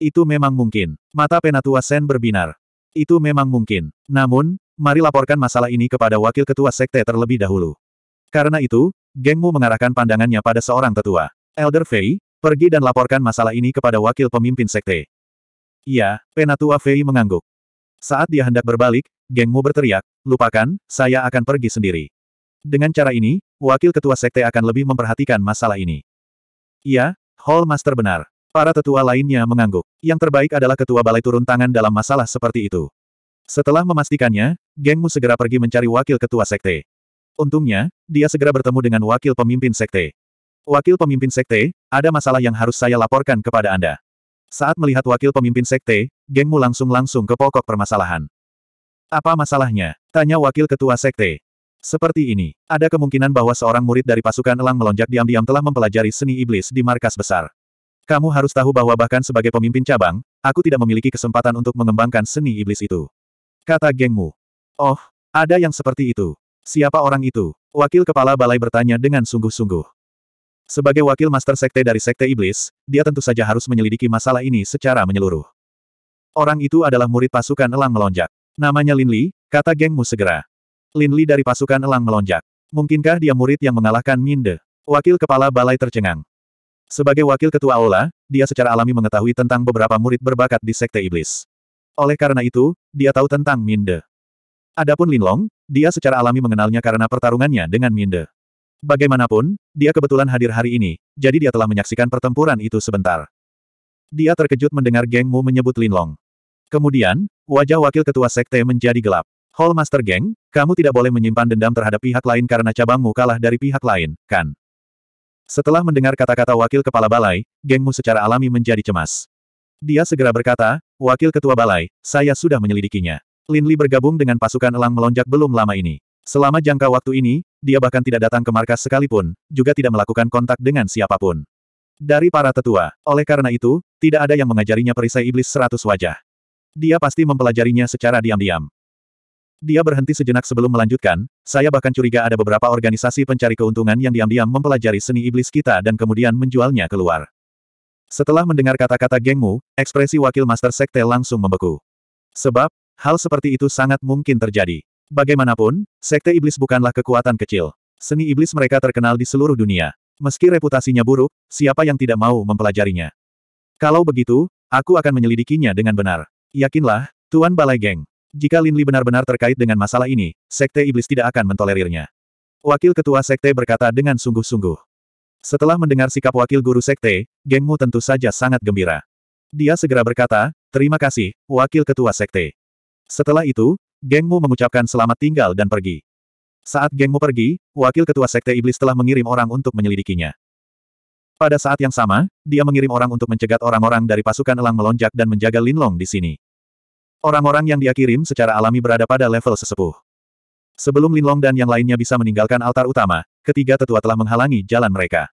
Itu memang mungkin. Mata penatua Sen berbinar. Itu memang mungkin. Namun, mari laporkan masalah ini kepada wakil ketua sekte terlebih dahulu. Karena itu, gengmu mengarahkan pandangannya pada seorang tetua. Elder Fei, pergi dan laporkan masalah ini kepada wakil pemimpin sekte. Iya, Penatua Fei mengangguk. Saat dia hendak berbalik, gengmu berteriak, lupakan, saya akan pergi sendiri. Dengan cara ini, wakil ketua sekte akan lebih memperhatikan masalah ini. Iya, Hall Master benar. Para tetua lainnya mengangguk. Yang terbaik adalah ketua balai turun tangan dalam masalah seperti itu. Setelah memastikannya, gengmu segera pergi mencari wakil ketua sekte. Untungnya, dia segera bertemu dengan wakil pemimpin sekte. Wakil pemimpin sekte, ada masalah yang harus saya laporkan kepada Anda. Saat melihat wakil pemimpin sekte, gengmu langsung-langsung ke pokok permasalahan. Apa masalahnya? Tanya wakil ketua sekte. Seperti ini, ada kemungkinan bahwa seorang murid dari pasukan elang melonjak diam-diam telah mempelajari seni iblis di markas besar. Kamu harus tahu bahwa bahkan sebagai pemimpin cabang, aku tidak memiliki kesempatan untuk mengembangkan seni iblis itu. Kata gengmu. Oh, ada yang seperti itu. Siapa orang itu? Wakil kepala balai bertanya dengan sungguh-sungguh. Sebagai wakil Master Sekte dari Sekte Iblis, dia tentu saja harus menyelidiki masalah ini secara menyeluruh. Orang itu adalah murid pasukan elang melonjak. Namanya Lin Li, kata gengmu segera. Lin Li dari pasukan elang melonjak. Mungkinkah dia murid yang mengalahkan Minde? Wakil kepala balai tercengang. Sebagai wakil ketua aula, dia secara alami mengetahui tentang beberapa murid berbakat di Sekte Iblis. Oleh karena itu, dia tahu tentang Minde. Adapun Linlong, dia secara alami mengenalnya karena pertarungannya dengan Minde. Bagaimanapun, dia kebetulan hadir hari ini, jadi dia telah menyaksikan pertempuran itu sebentar. Dia terkejut mendengar gengmu menyebut Lin Long. Kemudian, wajah wakil ketua sekte menjadi gelap. Hall Master Geng, kamu tidak boleh menyimpan dendam terhadap pihak lain karena cabangmu kalah dari pihak lain, kan? Setelah mendengar kata-kata wakil kepala balai, gengmu secara alami menjadi cemas. Dia segera berkata, wakil ketua balai, saya sudah menyelidikinya. Lin Li bergabung dengan pasukan elang melonjak belum lama ini. Selama jangka waktu ini, dia bahkan tidak datang ke markas sekalipun, juga tidak melakukan kontak dengan siapapun. Dari para tetua, oleh karena itu, tidak ada yang mengajarinya perisai iblis seratus wajah. Dia pasti mempelajarinya secara diam-diam. Dia berhenti sejenak sebelum melanjutkan, saya bahkan curiga ada beberapa organisasi pencari keuntungan yang diam-diam mempelajari seni iblis kita dan kemudian menjualnya keluar. Setelah mendengar kata-kata gengmu, ekspresi wakil Master Sekte langsung membeku. Sebab, hal seperti itu sangat mungkin terjadi. Bagaimanapun, Sekte Iblis bukanlah kekuatan kecil. Seni iblis mereka terkenal di seluruh dunia. Meski reputasinya buruk, siapa yang tidak mau mempelajarinya? Kalau begitu, aku akan menyelidikinya dengan benar. Yakinlah, Tuan Balai Geng. Jika Lin Li benar-benar terkait dengan masalah ini, Sekte Iblis tidak akan mentolerirnya. Wakil Ketua Sekte berkata dengan sungguh-sungguh. Setelah mendengar sikap Wakil Guru Sekte, gengmu tentu saja sangat gembira. Dia segera berkata, terima kasih, Wakil Ketua Sekte. Setelah itu, Gengmu mengucapkan selamat tinggal dan pergi. Saat gengmu pergi, wakil ketua sekte iblis telah mengirim orang untuk menyelidikinya. Pada saat yang sama, dia mengirim orang untuk mencegat orang-orang dari pasukan elang melonjak dan menjaga Linlong di sini. Orang-orang yang dia kirim secara alami berada pada level sesepuh. Sebelum Linlong dan yang lainnya bisa meninggalkan altar utama, ketiga tetua telah menghalangi jalan mereka.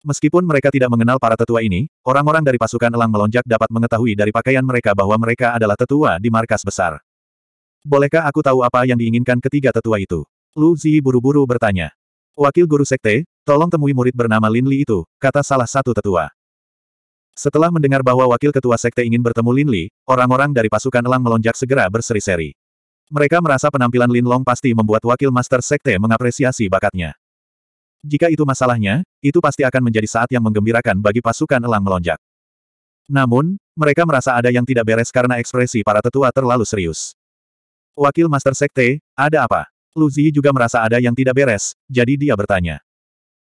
Meskipun mereka tidak mengenal para tetua ini, orang-orang dari pasukan elang melonjak dapat mengetahui dari pakaian mereka bahwa mereka adalah tetua di markas besar. Bolehkah aku tahu apa yang diinginkan ketiga tetua itu? Lu Zi buru-buru bertanya. Wakil guru sekte, tolong temui murid bernama Lin Li itu, kata salah satu tetua. Setelah mendengar bahwa wakil ketua sekte ingin bertemu Lin Li, orang-orang dari pasukan elang melonjak segera berseri-seri. Mereka merasa penampilan Lin Long pasti membuat wakil master sekte mengapresiasi bakatnya. Jika itu masalahnya, itu pasti akan menjadi saat yang menggembirakan bagi pasukan elang melonjak. Namun, mereka merasa ada yang tidak beres karena ekspresi para tetua terlalu serius. Wakil Master Sekte, ada apa? Lu Zi juga merasa ada yang tidak beres, jadi dia bertanya.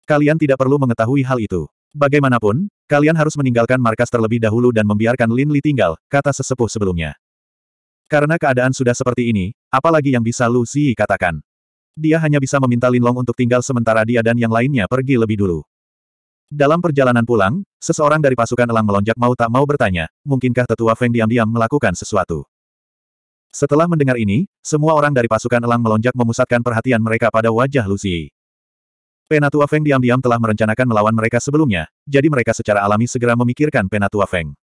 Kalian tidak perlu mengetahui hal itu. Bagaimanapun, kalian harus meninggalkan markas terlebih dahulu dan membiarkan Lin Li tinggal, kata sesepuh sebelumnya. Karena keadaan sudah seperti ini, apalagi yang bisa Lu Zi katakan. Dia hanya bisa meminta Lin Long untuk tinggal sementara dia dan yang lainnya pergi lebih dulu. Dalam perjalanan pulang, seseorang dari pasukan elang melonjak mau tak mau bertanya, mungkinkah tetua Feng diam-diam melakukan sesuatu? Setelah mendengar ini, semua orang dari pasukan elang melonjak memusatkan perhatian mereka pada wajah Lucy. Penatua Feng diam-diam telah merencanakan melawan mereka sebelumnya, jadi mereka secara alami segera memikirkan Penatua Feng.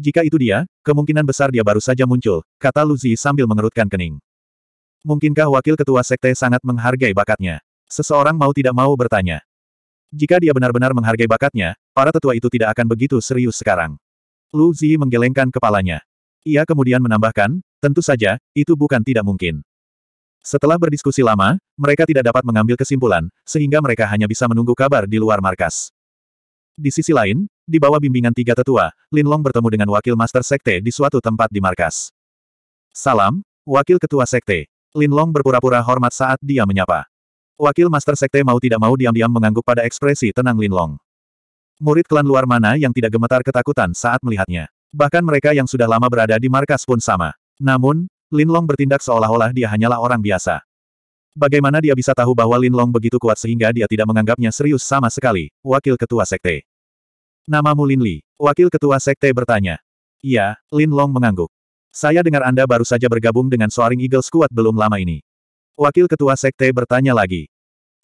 Jika itu dia, kemungkinan besar dia baru saja muncul, kata Luzi sambil mengerutkan kening. Mungkinkah wakil ketua sekte sangat menghargai bakatnya? Seseorang mau tidak mau bertanya. Jika dia benar-benar menghargai bakatnya, para tetua itu tidak akan begitu serius sekarang. Luzi menggelengkan kepalanya. Ia kemudian menambahkan, tentu saja, itu bukan tidak mungkin. Setelah berdiskusi lama, mereka tidak dapat mengambil kesimpulan, sehingga mereka hanya bisa menunggu kabar di luar markas. Di sisi lain, di bawah bimbingan tiga tetua, Lin Long bertemu dengan wakil master sekte di suatu tempat di markas. Salam, wakil ketua sekte. Lin Long berpura-pura hormat saat dia menyapa. Wakil master sekte mau tidak mau diam-diam mengangguk pada ekspresi tenang Lin Long. Murid klan luar mana yang tidak gemetar ketakutan saat melihatnya. Bahkan mereka yang sudah lama berada di markas pun sama. Namun, Lin Long bertindak seolah-olah dia hanyalah orang biasa. Bagaimana dia bisa tahu bahwa Lin Long begitu kuat sehingga dia tidak menganggapnya serius sama sekali, Wakil Ketua Sekte. Namamu Lin Li? Wakil Ketua Sekte bertanya. Iya, Long mengangguk. Saya dengar Anda baru saja bergabung dengan Soaring Eagles kuat belum lama ini. Wakil Ketua Sekte bertanya lagi.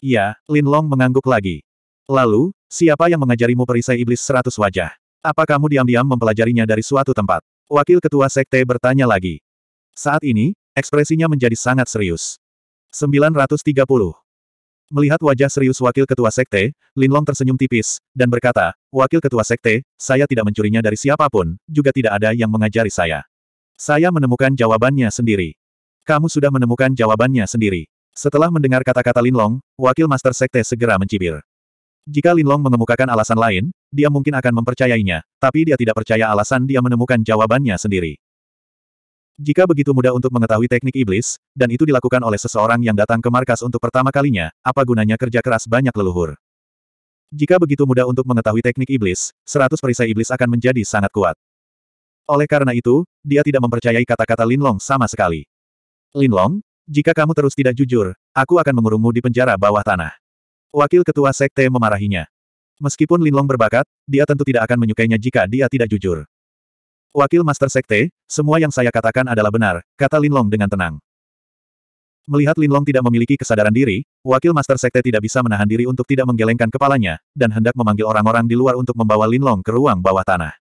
Iya, Long mengangguk lagi. Lalu, siapa yang mengajarimu perisai iblis seratus wajah? Apa kamu diam-diam mempelajarinya dari suatu tempat? Wakil Ketua Sekte bertanya lagi. Saat ini, ekspresinya menjadi sangat serius. 930. Melihat wajah serius Wakil Ketua Sekte, Linlong tersenyum tipis, dan berkata, Wakil Ketua Sekte, saya tidak mencurinya dari siapapun, juga tidak ada yang mengajari saya. Saya menemukan jawabannya sendiri. Kamu sudah menemukan jawabannya sendiri. Setelah mendengar kata-kata Linlong, Wakil Master Sekte segera mencibir. Jika Linlong mengemukakan alasan lain, dia mungkin akan mempercayainya, tapi dia tidak percaya alasan dia menemukan jawabannya sendiri. Jika begitu mudah untuk mengetahui teknik iblis, dan itu dilakukan oleh seseorang yang datang ke markas untuk pertama kalinya, apa gunanya kerja keras banyak leluhur? Jika begitu mudah untuk mengetahui teknik iblis, seratus perisai iblis akan menjadi sangat kuat. Oleh karena itu, dia tidak mempercayai kata-kata Lin Long sama sekali. Lin Long, jika kamu terus tidak jujur, aku akan mengurungmu di penjara bawah tanah. Wakil Ketua Sekte memarahinya. Meskipun Linlong berbakat, dia tentu tidak akan menyukainya jika dia tidak jujur. Wakil Master Sekte, semua yang saya katakan adalah benar, kata Linlong dengan tenang. Melihat Linlong tidak memiliki kesadaran diri, Wakil Master Sekte tidak bisa menahan diri untuk tidak menggelengkan kepalanya, dan hendak memanggil orang-orang di luar untuk membawa Linlong ke ruang bawah tanah.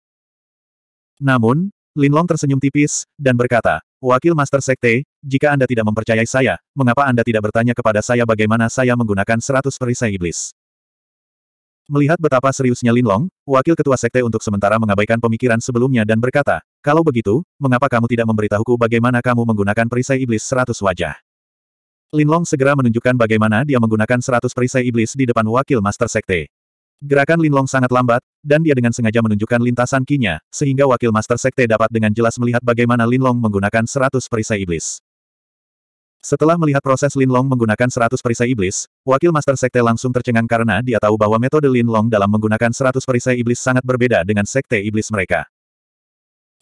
Namun, Linlong tersenyum tipis, dan berkata, Wakil Master Sekte, jika Anda tidak mempercayai saya, mengapa Anda tidak bertanya kepada saya bagaimana saya menggunakan seratus perisai iblis? Melihat betapa seriusnya Lin Long, wakil ketua sekte untuk sementara mengabaikan pemikiran sebelumnya dan berkata, kalau begitu, mengapa kamu tidak memberitahuku bagaimana kamu menggunakan perisai iblis seratus wajah? Lin Long segera menunjukkan bagaimana dia menggunakan seratus perisai iblis di depan wakil master sekte. Gerakan Lin Long sangat lambat, dan dia dengan sengaja menunjukkan lintasan kinya, sehingga wakil master sekte dapat dengan jelas melihat bagaimana Lin Long menggunakan seratus perisai iblis. Setelah melihat proses Lin Long menggunakan 100 perisai iblis, wakil Master Sekte langsung tercengang karena dia tahu bahwa metode Lin Long dalam menggunakan 100 perisai iblis sangat berbeda dengan Sekte Iblis mereka.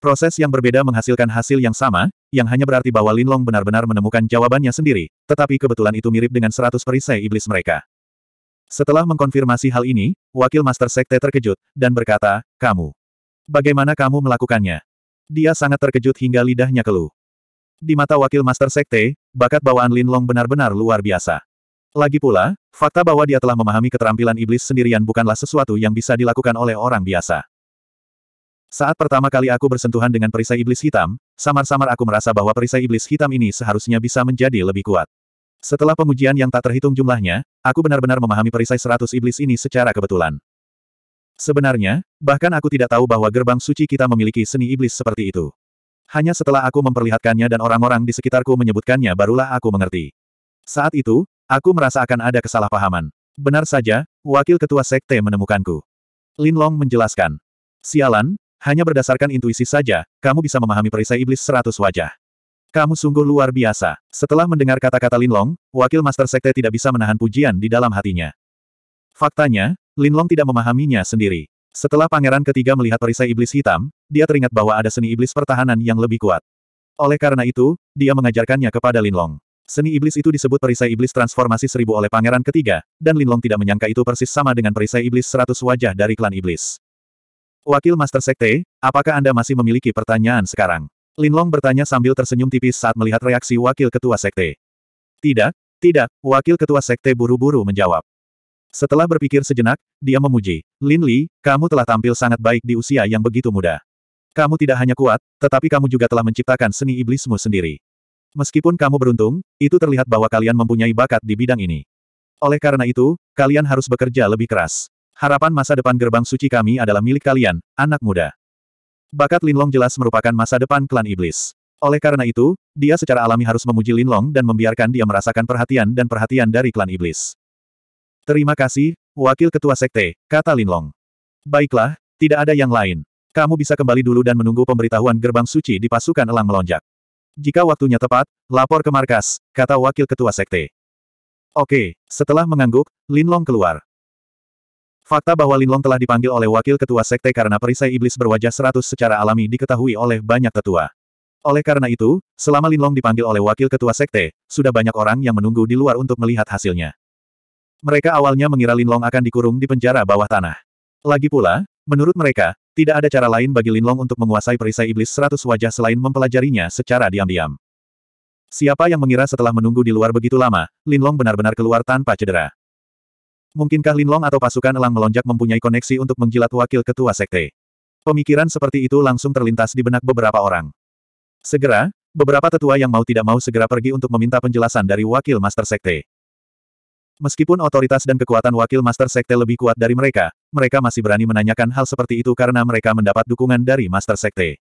Proses yang berbeda menghasilkan hasil yang sama, yang hanya berarti bahwa Lin Long benar-benar menemukan jawabannya sendiri, tetapi kebetulan itu mirip dengan 100 perisai iblis mereka. Setelah mengkonfirmasi hal ini, wakil Master Sekte terkejut, dan berkata, Kamu. Bagaimana kamu melakukannya? Dia sangat terkejut hingga lidahnya keluh. Di mata wakil Master Sekte, bakat bawaan Lin Long benar-benar luar biasa. Lagi pula, fakta bahwa dia telah memahami keterampilan iblis sendirian bukanlah sesuatu yang bisa dilakukan oleh orang biasa. Saat pertama kali aku bersentuhan dengan perisai iblis hitam, samar-samar aku merasa bahwa perisai iblis hitam ini seharusnya bisa menjadi lebih kuat. Setelah pengujian yang tak terhitung jumlahnya, aku benar-benar memahami perisai seratus iblis ini secara kebetulan. Sebenarnya, bahkan aku tidak tahu bahwa gerbang suci kita memiliki seni iblis seperti itu. Hanya setelah aku memperlihatkannya dan orang-orang di sekitarku menyebutkannya barulah aku mengerti. Saat itu, aku merasa akan ada kesalahpahaman. Benar saja, wakil ketua sekte menemukanku. Lin Long menjelaskan. Sialan, hanya berdasarkan intuisi saja, kamu bisa memahami perisai iblis seratus wajah. Kamu sungguh luar biasa. Setelah mendengar kata-kata Lin Long, wakil master sekte tidak bisa menahan pujian di dalam hatinya. Faktanya, Lin Long tidak memahaminya sendiri. Setelah pangeran ketiga melihat perisai iblis hitam, dia teringat bahwa ada seni iblis pertahanan yang lebih kuat. Oleh karena itu, dia mengajarkannya kepada Linlong. Seni iblis itu disebut perisai iblis transformasi seribu oleh pangeran ketiga, dan Linlong tidak menyangka itu persis sama dengan perisai iblis seratus wajah dari klan iblis. Wakil Master Sekte, apakah Anda masih memiliki pertanyaan sekarang? Linlong bertanya sambil tersenyum tipis saat melihat reaksi Wakil Ketua Sekte. Tidak, tidak, Wakil Ketua Sekte buru-buru menjawab. Setelah berpikir sejenak, dia memuji, Lin Li, kamu telah tampil sangat baik di usia yang begitu muda. Kamu tidak hanya kuat, tetapi kamu juga telah menciptakan seni iblismu sendiri. Meskipun kamu beruntung, itu terlihat bahwa kalian mempunyai bakat di bidang ini. Oleh karena itu, kalian harus bekerja lebih keras. Harapan masa depan gerbang suci kami adalah milik kalian, anak muda. Bakat Lin Long jelas merupakan masa depan klan iblis. Oleh karena itu, dia secara alami harus memuji Lin Long dan membiarkan dia merasakan perhatian dan perhatian dari klan iblis. Terima kasih, Wakil Ketua Sekte, kata Linlong. Baiklah, tidak ada yang lain. Kamu bisa kembali dulu dan menunggu pemberitahuan gerbang suci di pasukan elang melonjak. Jika waktunya tepat, lapor ke markas, kata Wakil Ketua Sekte. Oke, setelah mengangguk, Linlong keluar. Fakta bahwa Linlong telah dipanggil oleh Wakil Ketua Sekte karena perisai iblis berwajah seratus secara alami diketahui oleh banyak tetua. Oleh karena itu, selama Linlong dipanggil oleh Wakil Ketua Sekte, sudah banyak orang yang menunggu di luar untuk melihat hasilnya. Mereka awalnya mengira Linlong akan dikurung di penjara bawah tanah. Lagi pula, menurut mereka, tidak ada cara lain bagi Linlong untuk menguasai perisai iblis seratus wajah selain mempelajarinya secara diam-diam. Siapa yang mengira setelah menunggu di luar begitu lama, Linlong benar-benar keluar tanpa cedera. Mungkinkah Linlong atau pasukan elang melonjak mempunyai koneksi untuk menjilat wakil ketua sekte? Pemikiran seperti itu langsung terlintas di benak beberapa orang. Segera, beberapa tetua yang mau tidak mau segera pergi untuk meminta penjelasan dari wakil master sekte. Meskipun otoritas dan kekuatan wakil Master Sekte lebih kuat dari mereka, mereka masih berani menanyakan hal seperti itu karena mereka mendapat dukungan dari Master Sekte.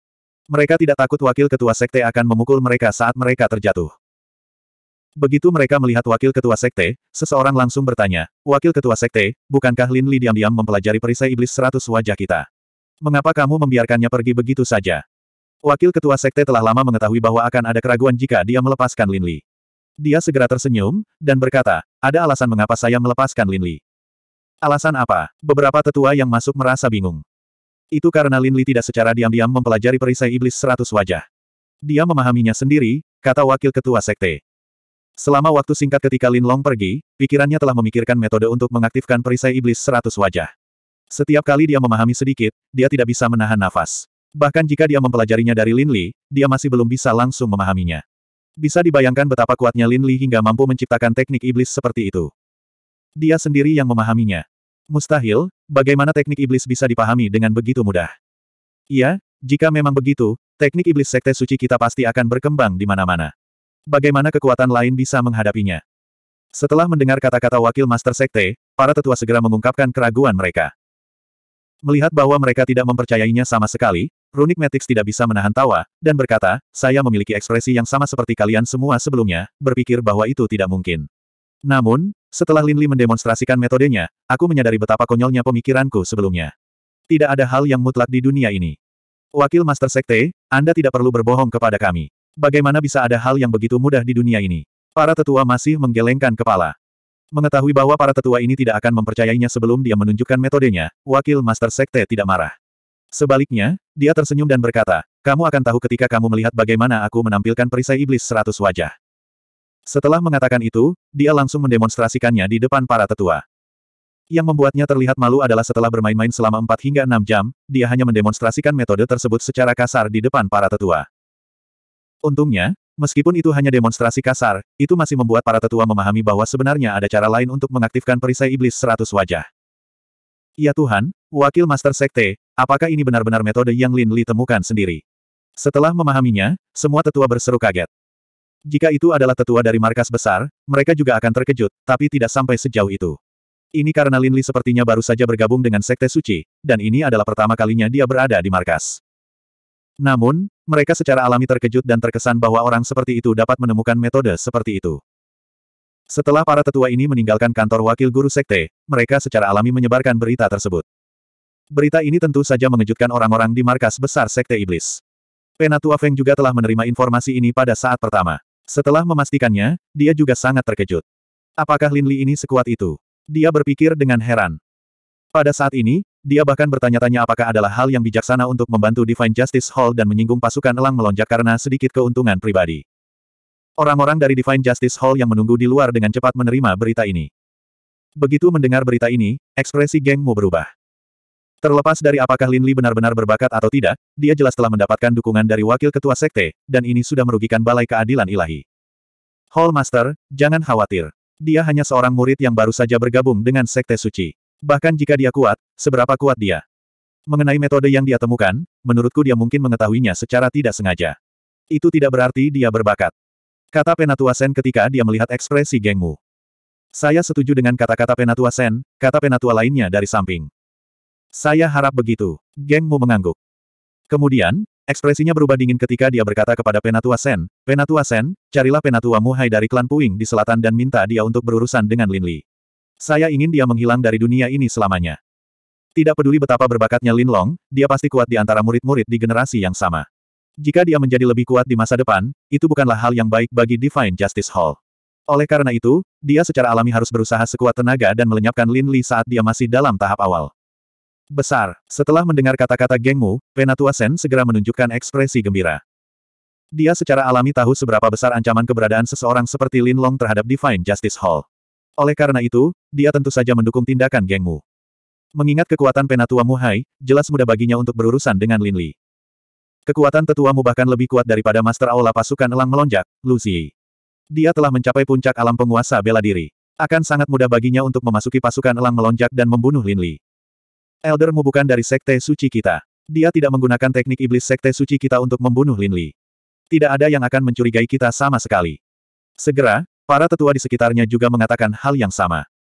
Mereka tidak takut wakil ketua sekte akan memukul mereka saat mereka terjatuh. Begitu mereka melihat wakil ketua sekte, seseorang langsung bertanya, Wakil ketua sekte, bukankah Lin Li diam-diam mempelajari perisai iblis seratus wajah kita? Mengapa kamu membiarkannya pergi begitu saja? Wakil ketua sekte telah lama mengetahui bahwa akan ada keraguan jika dia melepaskan Lin Li. Dia segera tersenyum, dan berkata, ada alasan mengapa saya melepaskan Lin Li. Alasan apa? Beberapa tetua yang masuk merasa bingung. Itu karena Lin Li tidak secara diam-diam mempelajari perisai iblis seratus wajah. Dia memahaminya sendiri, kata wakil ketua sekte. Selama waktu singkat ketika Lin Long pergi, pikirannya telah memikirkan metode untuk mengaktifkan perisai iblis seratus wajah. Setiap kali dia memahami sedikit, dia tidak bisa menahan nafas. Bahkan jika dia mempelajarinya dari Lin Li, dia masih belum bisa langsung memahaminya. Bisa dibayangkan betapa kuatnya Lin Li hingga mampu menciptakan teknik iblis seperti itu. Dia sendiri yang memahaminya. Mustahil, bagaimana teknik iblis bisa dipahami dengan begitu mudah. Iya, jika memang begitu, teknik iblis sekte suci kita pasti akan berkembang di mana-mana. Bagaimana kekuatan lain bisa menghadapinya? Setelah mendengar kata-kata wakil master sekte, para tetua segera mengungkapkan keraguan mereka. Melihat bahwa mereka tidak mempercayainya sama sekali, Runic Metix tidak bisa menahan tawa, dan berkata, saya memiliki ekspresi yang sama seperti kalian semua sebelumnya, berpikir bahwa itu tidak mungkin. Namun, setelah Lin Li mendemonstrasikan metodenya, aku menyadari betapa konyolnya pemikiranku sebelumnya. Tidak ada hal yang mutlak di dunia ini. Wakil Master Sekte, Anda tidak perlu berbohong kepada kami. Bagaimana bisa ada hal yang begitu mudah di dunia ini? Para tetua masih menggelengkan kepala. Mengetahui bahwa para tetua ini tidak akan mempercayainya sebelum dia menunjukkan metodenya, Wakil Master Sekte tidak marah. Sebaliknya, dia tersenyum dan berkata, kamu akan tahu ketika kamu melihat bagaimana aku menampilkan perisai iblis seratus wajah. Setelah mengatakan itu, dia langsung mendemonstrasikannya di depan para tetua. Yang membuatnya terlihat malu adalah setelah bermain-main selama 4 hingga 6 jam, dia hanya mendemonstrasikan metode tersebut secara kasar di depan para tetua. Untungnya, meskipun itu hanya demonstrasi kasar, itu masih membuat para tetua memahami bahwa sebenarnya ada cara lain untuk mengaktifkan perisai iblis seratus wajah. Ya Tuhan, Wakil Master Sekte, apakah ini benar-benar metode yang Lin Li temukan sendiri? Setelah memahaminya, semua tetua berseru kaget. Jika itu adalah tetua dari markas besar, mereka juga akan terkejut, tapi tidak sampai sejauh itu. Ini karena Lin Li sepertinya baru saja bergabung dengan Sekte Suci, dan ini adalah pertama kalinya dia berada di markas. Namun, mereka secara alami terkejut dan terkesan bahwa orang seperti itu dapat menemukan metode seperti itu. Setelah para tetua ini meninggalkan kantor wakil guru sekte, mereka secara alami menyebarkan berita tersebut. Berita ini tentu saja mengejutkan orang-orang di markas besar Sekte Iblis. Penatua Feng juga telah menerima informasi ini pada saat pertama. Setelah memastikannya, dia juga sangat terkejut. Apakah Lin Li ini sekuat itu? Dia berpikir dengan heran. Pada saat ini, dia bahkan bertanya-tanya apakah adalah hal yang bijaksana untuk membantu Divine Justice Hall dan menyinggung pasukan elang melonjak karena sedikit keuntungan pribadi. Orang-orang dari Divine Justice Hall yang menunggu di luar dengan cepat menerima berita ini. Begitu mendengar berita ini, ekspresi gengmu berubah. Terlepas dari apakah Lin Li benar-benar berbakat atau tidak, dia jelas telah mendapatkan dukungan dari wakil ketua sekte, dan ini sudah merugikan balai keadilan ilahi. Hall Master, jangan khawatir. Dia hanya seorang murid yang baru saja bergabung dengan sekte suci. Bahkan jika dia kuat, seberapa kuat dia? Mengenai metode yang dia temukan, menurutku dia mungkin mengetahuinya secara tidak sengaja. Itu tidak berarti dia berbakat. Kata Penatua Sen ketika dia melihat ekspresi gengmu. Saya setuju dengan kata-kata Penatua Sen, kata Penatua lainnya dari samping. Saya harap begitu. Geng mengangguk. Kemudian, ekspresinya berubah dingin ketika dia berkata kepada Penatua Sen, Penatua Sen, carilah Penatua Hai dari klan Puing di selatan dan minta dia untuk berurusan dengan Lin Li. Saya ingin dia menghilang dari dunia ini selamanya. Tidak peduli betapa berbakatnya Lin Long, dia pasti kuat di antara murid-murid di generasi yang sama. Jika dia menjadi lebih kuat di masa depan, itu bukanlah hal yang baik bagi Divine Justice Hall. Oleh karena itu, dia secara alami harus berusaha sekuat tenaga dan melenyapkan Lin Li saat dia masih dalam tahap awal. Besar. Setelah mendengar kata-kata gengmu, Penatua Sen segera menunjukkan ekspresi gembira. Dia secara alami tahu seberapa besar ancaman keberadaan seseorang seperti Lin Long terhadap Divine Justice Hall. Oleh karena itu, dia tentu saja mendukung tindakan gengmu. Mengingat kekuatan penatua Muhai, jelas mudah baginya untuk berurusan dengan Lin Li. Kekuatan Tetua Mu bahkan lebih kuat daripada Master Aula pasukan elang melonjak, Lucy. Dia telah mencapai puncak alam penguasa bela diri. Akan sangat mudah baginya untuk memasuki pasukan elang melonjak dan membunuh Lin Li. Eldermu bukan dari sekte suci kita. Dia tidak menggunakan teknik iblis sekte suci kita untuk membunuh Lin Li. Tidak ada yang akan mencurigai kita sama sekali. Segera, para tetua di sekitarnya juga mengatakan hal yang sama.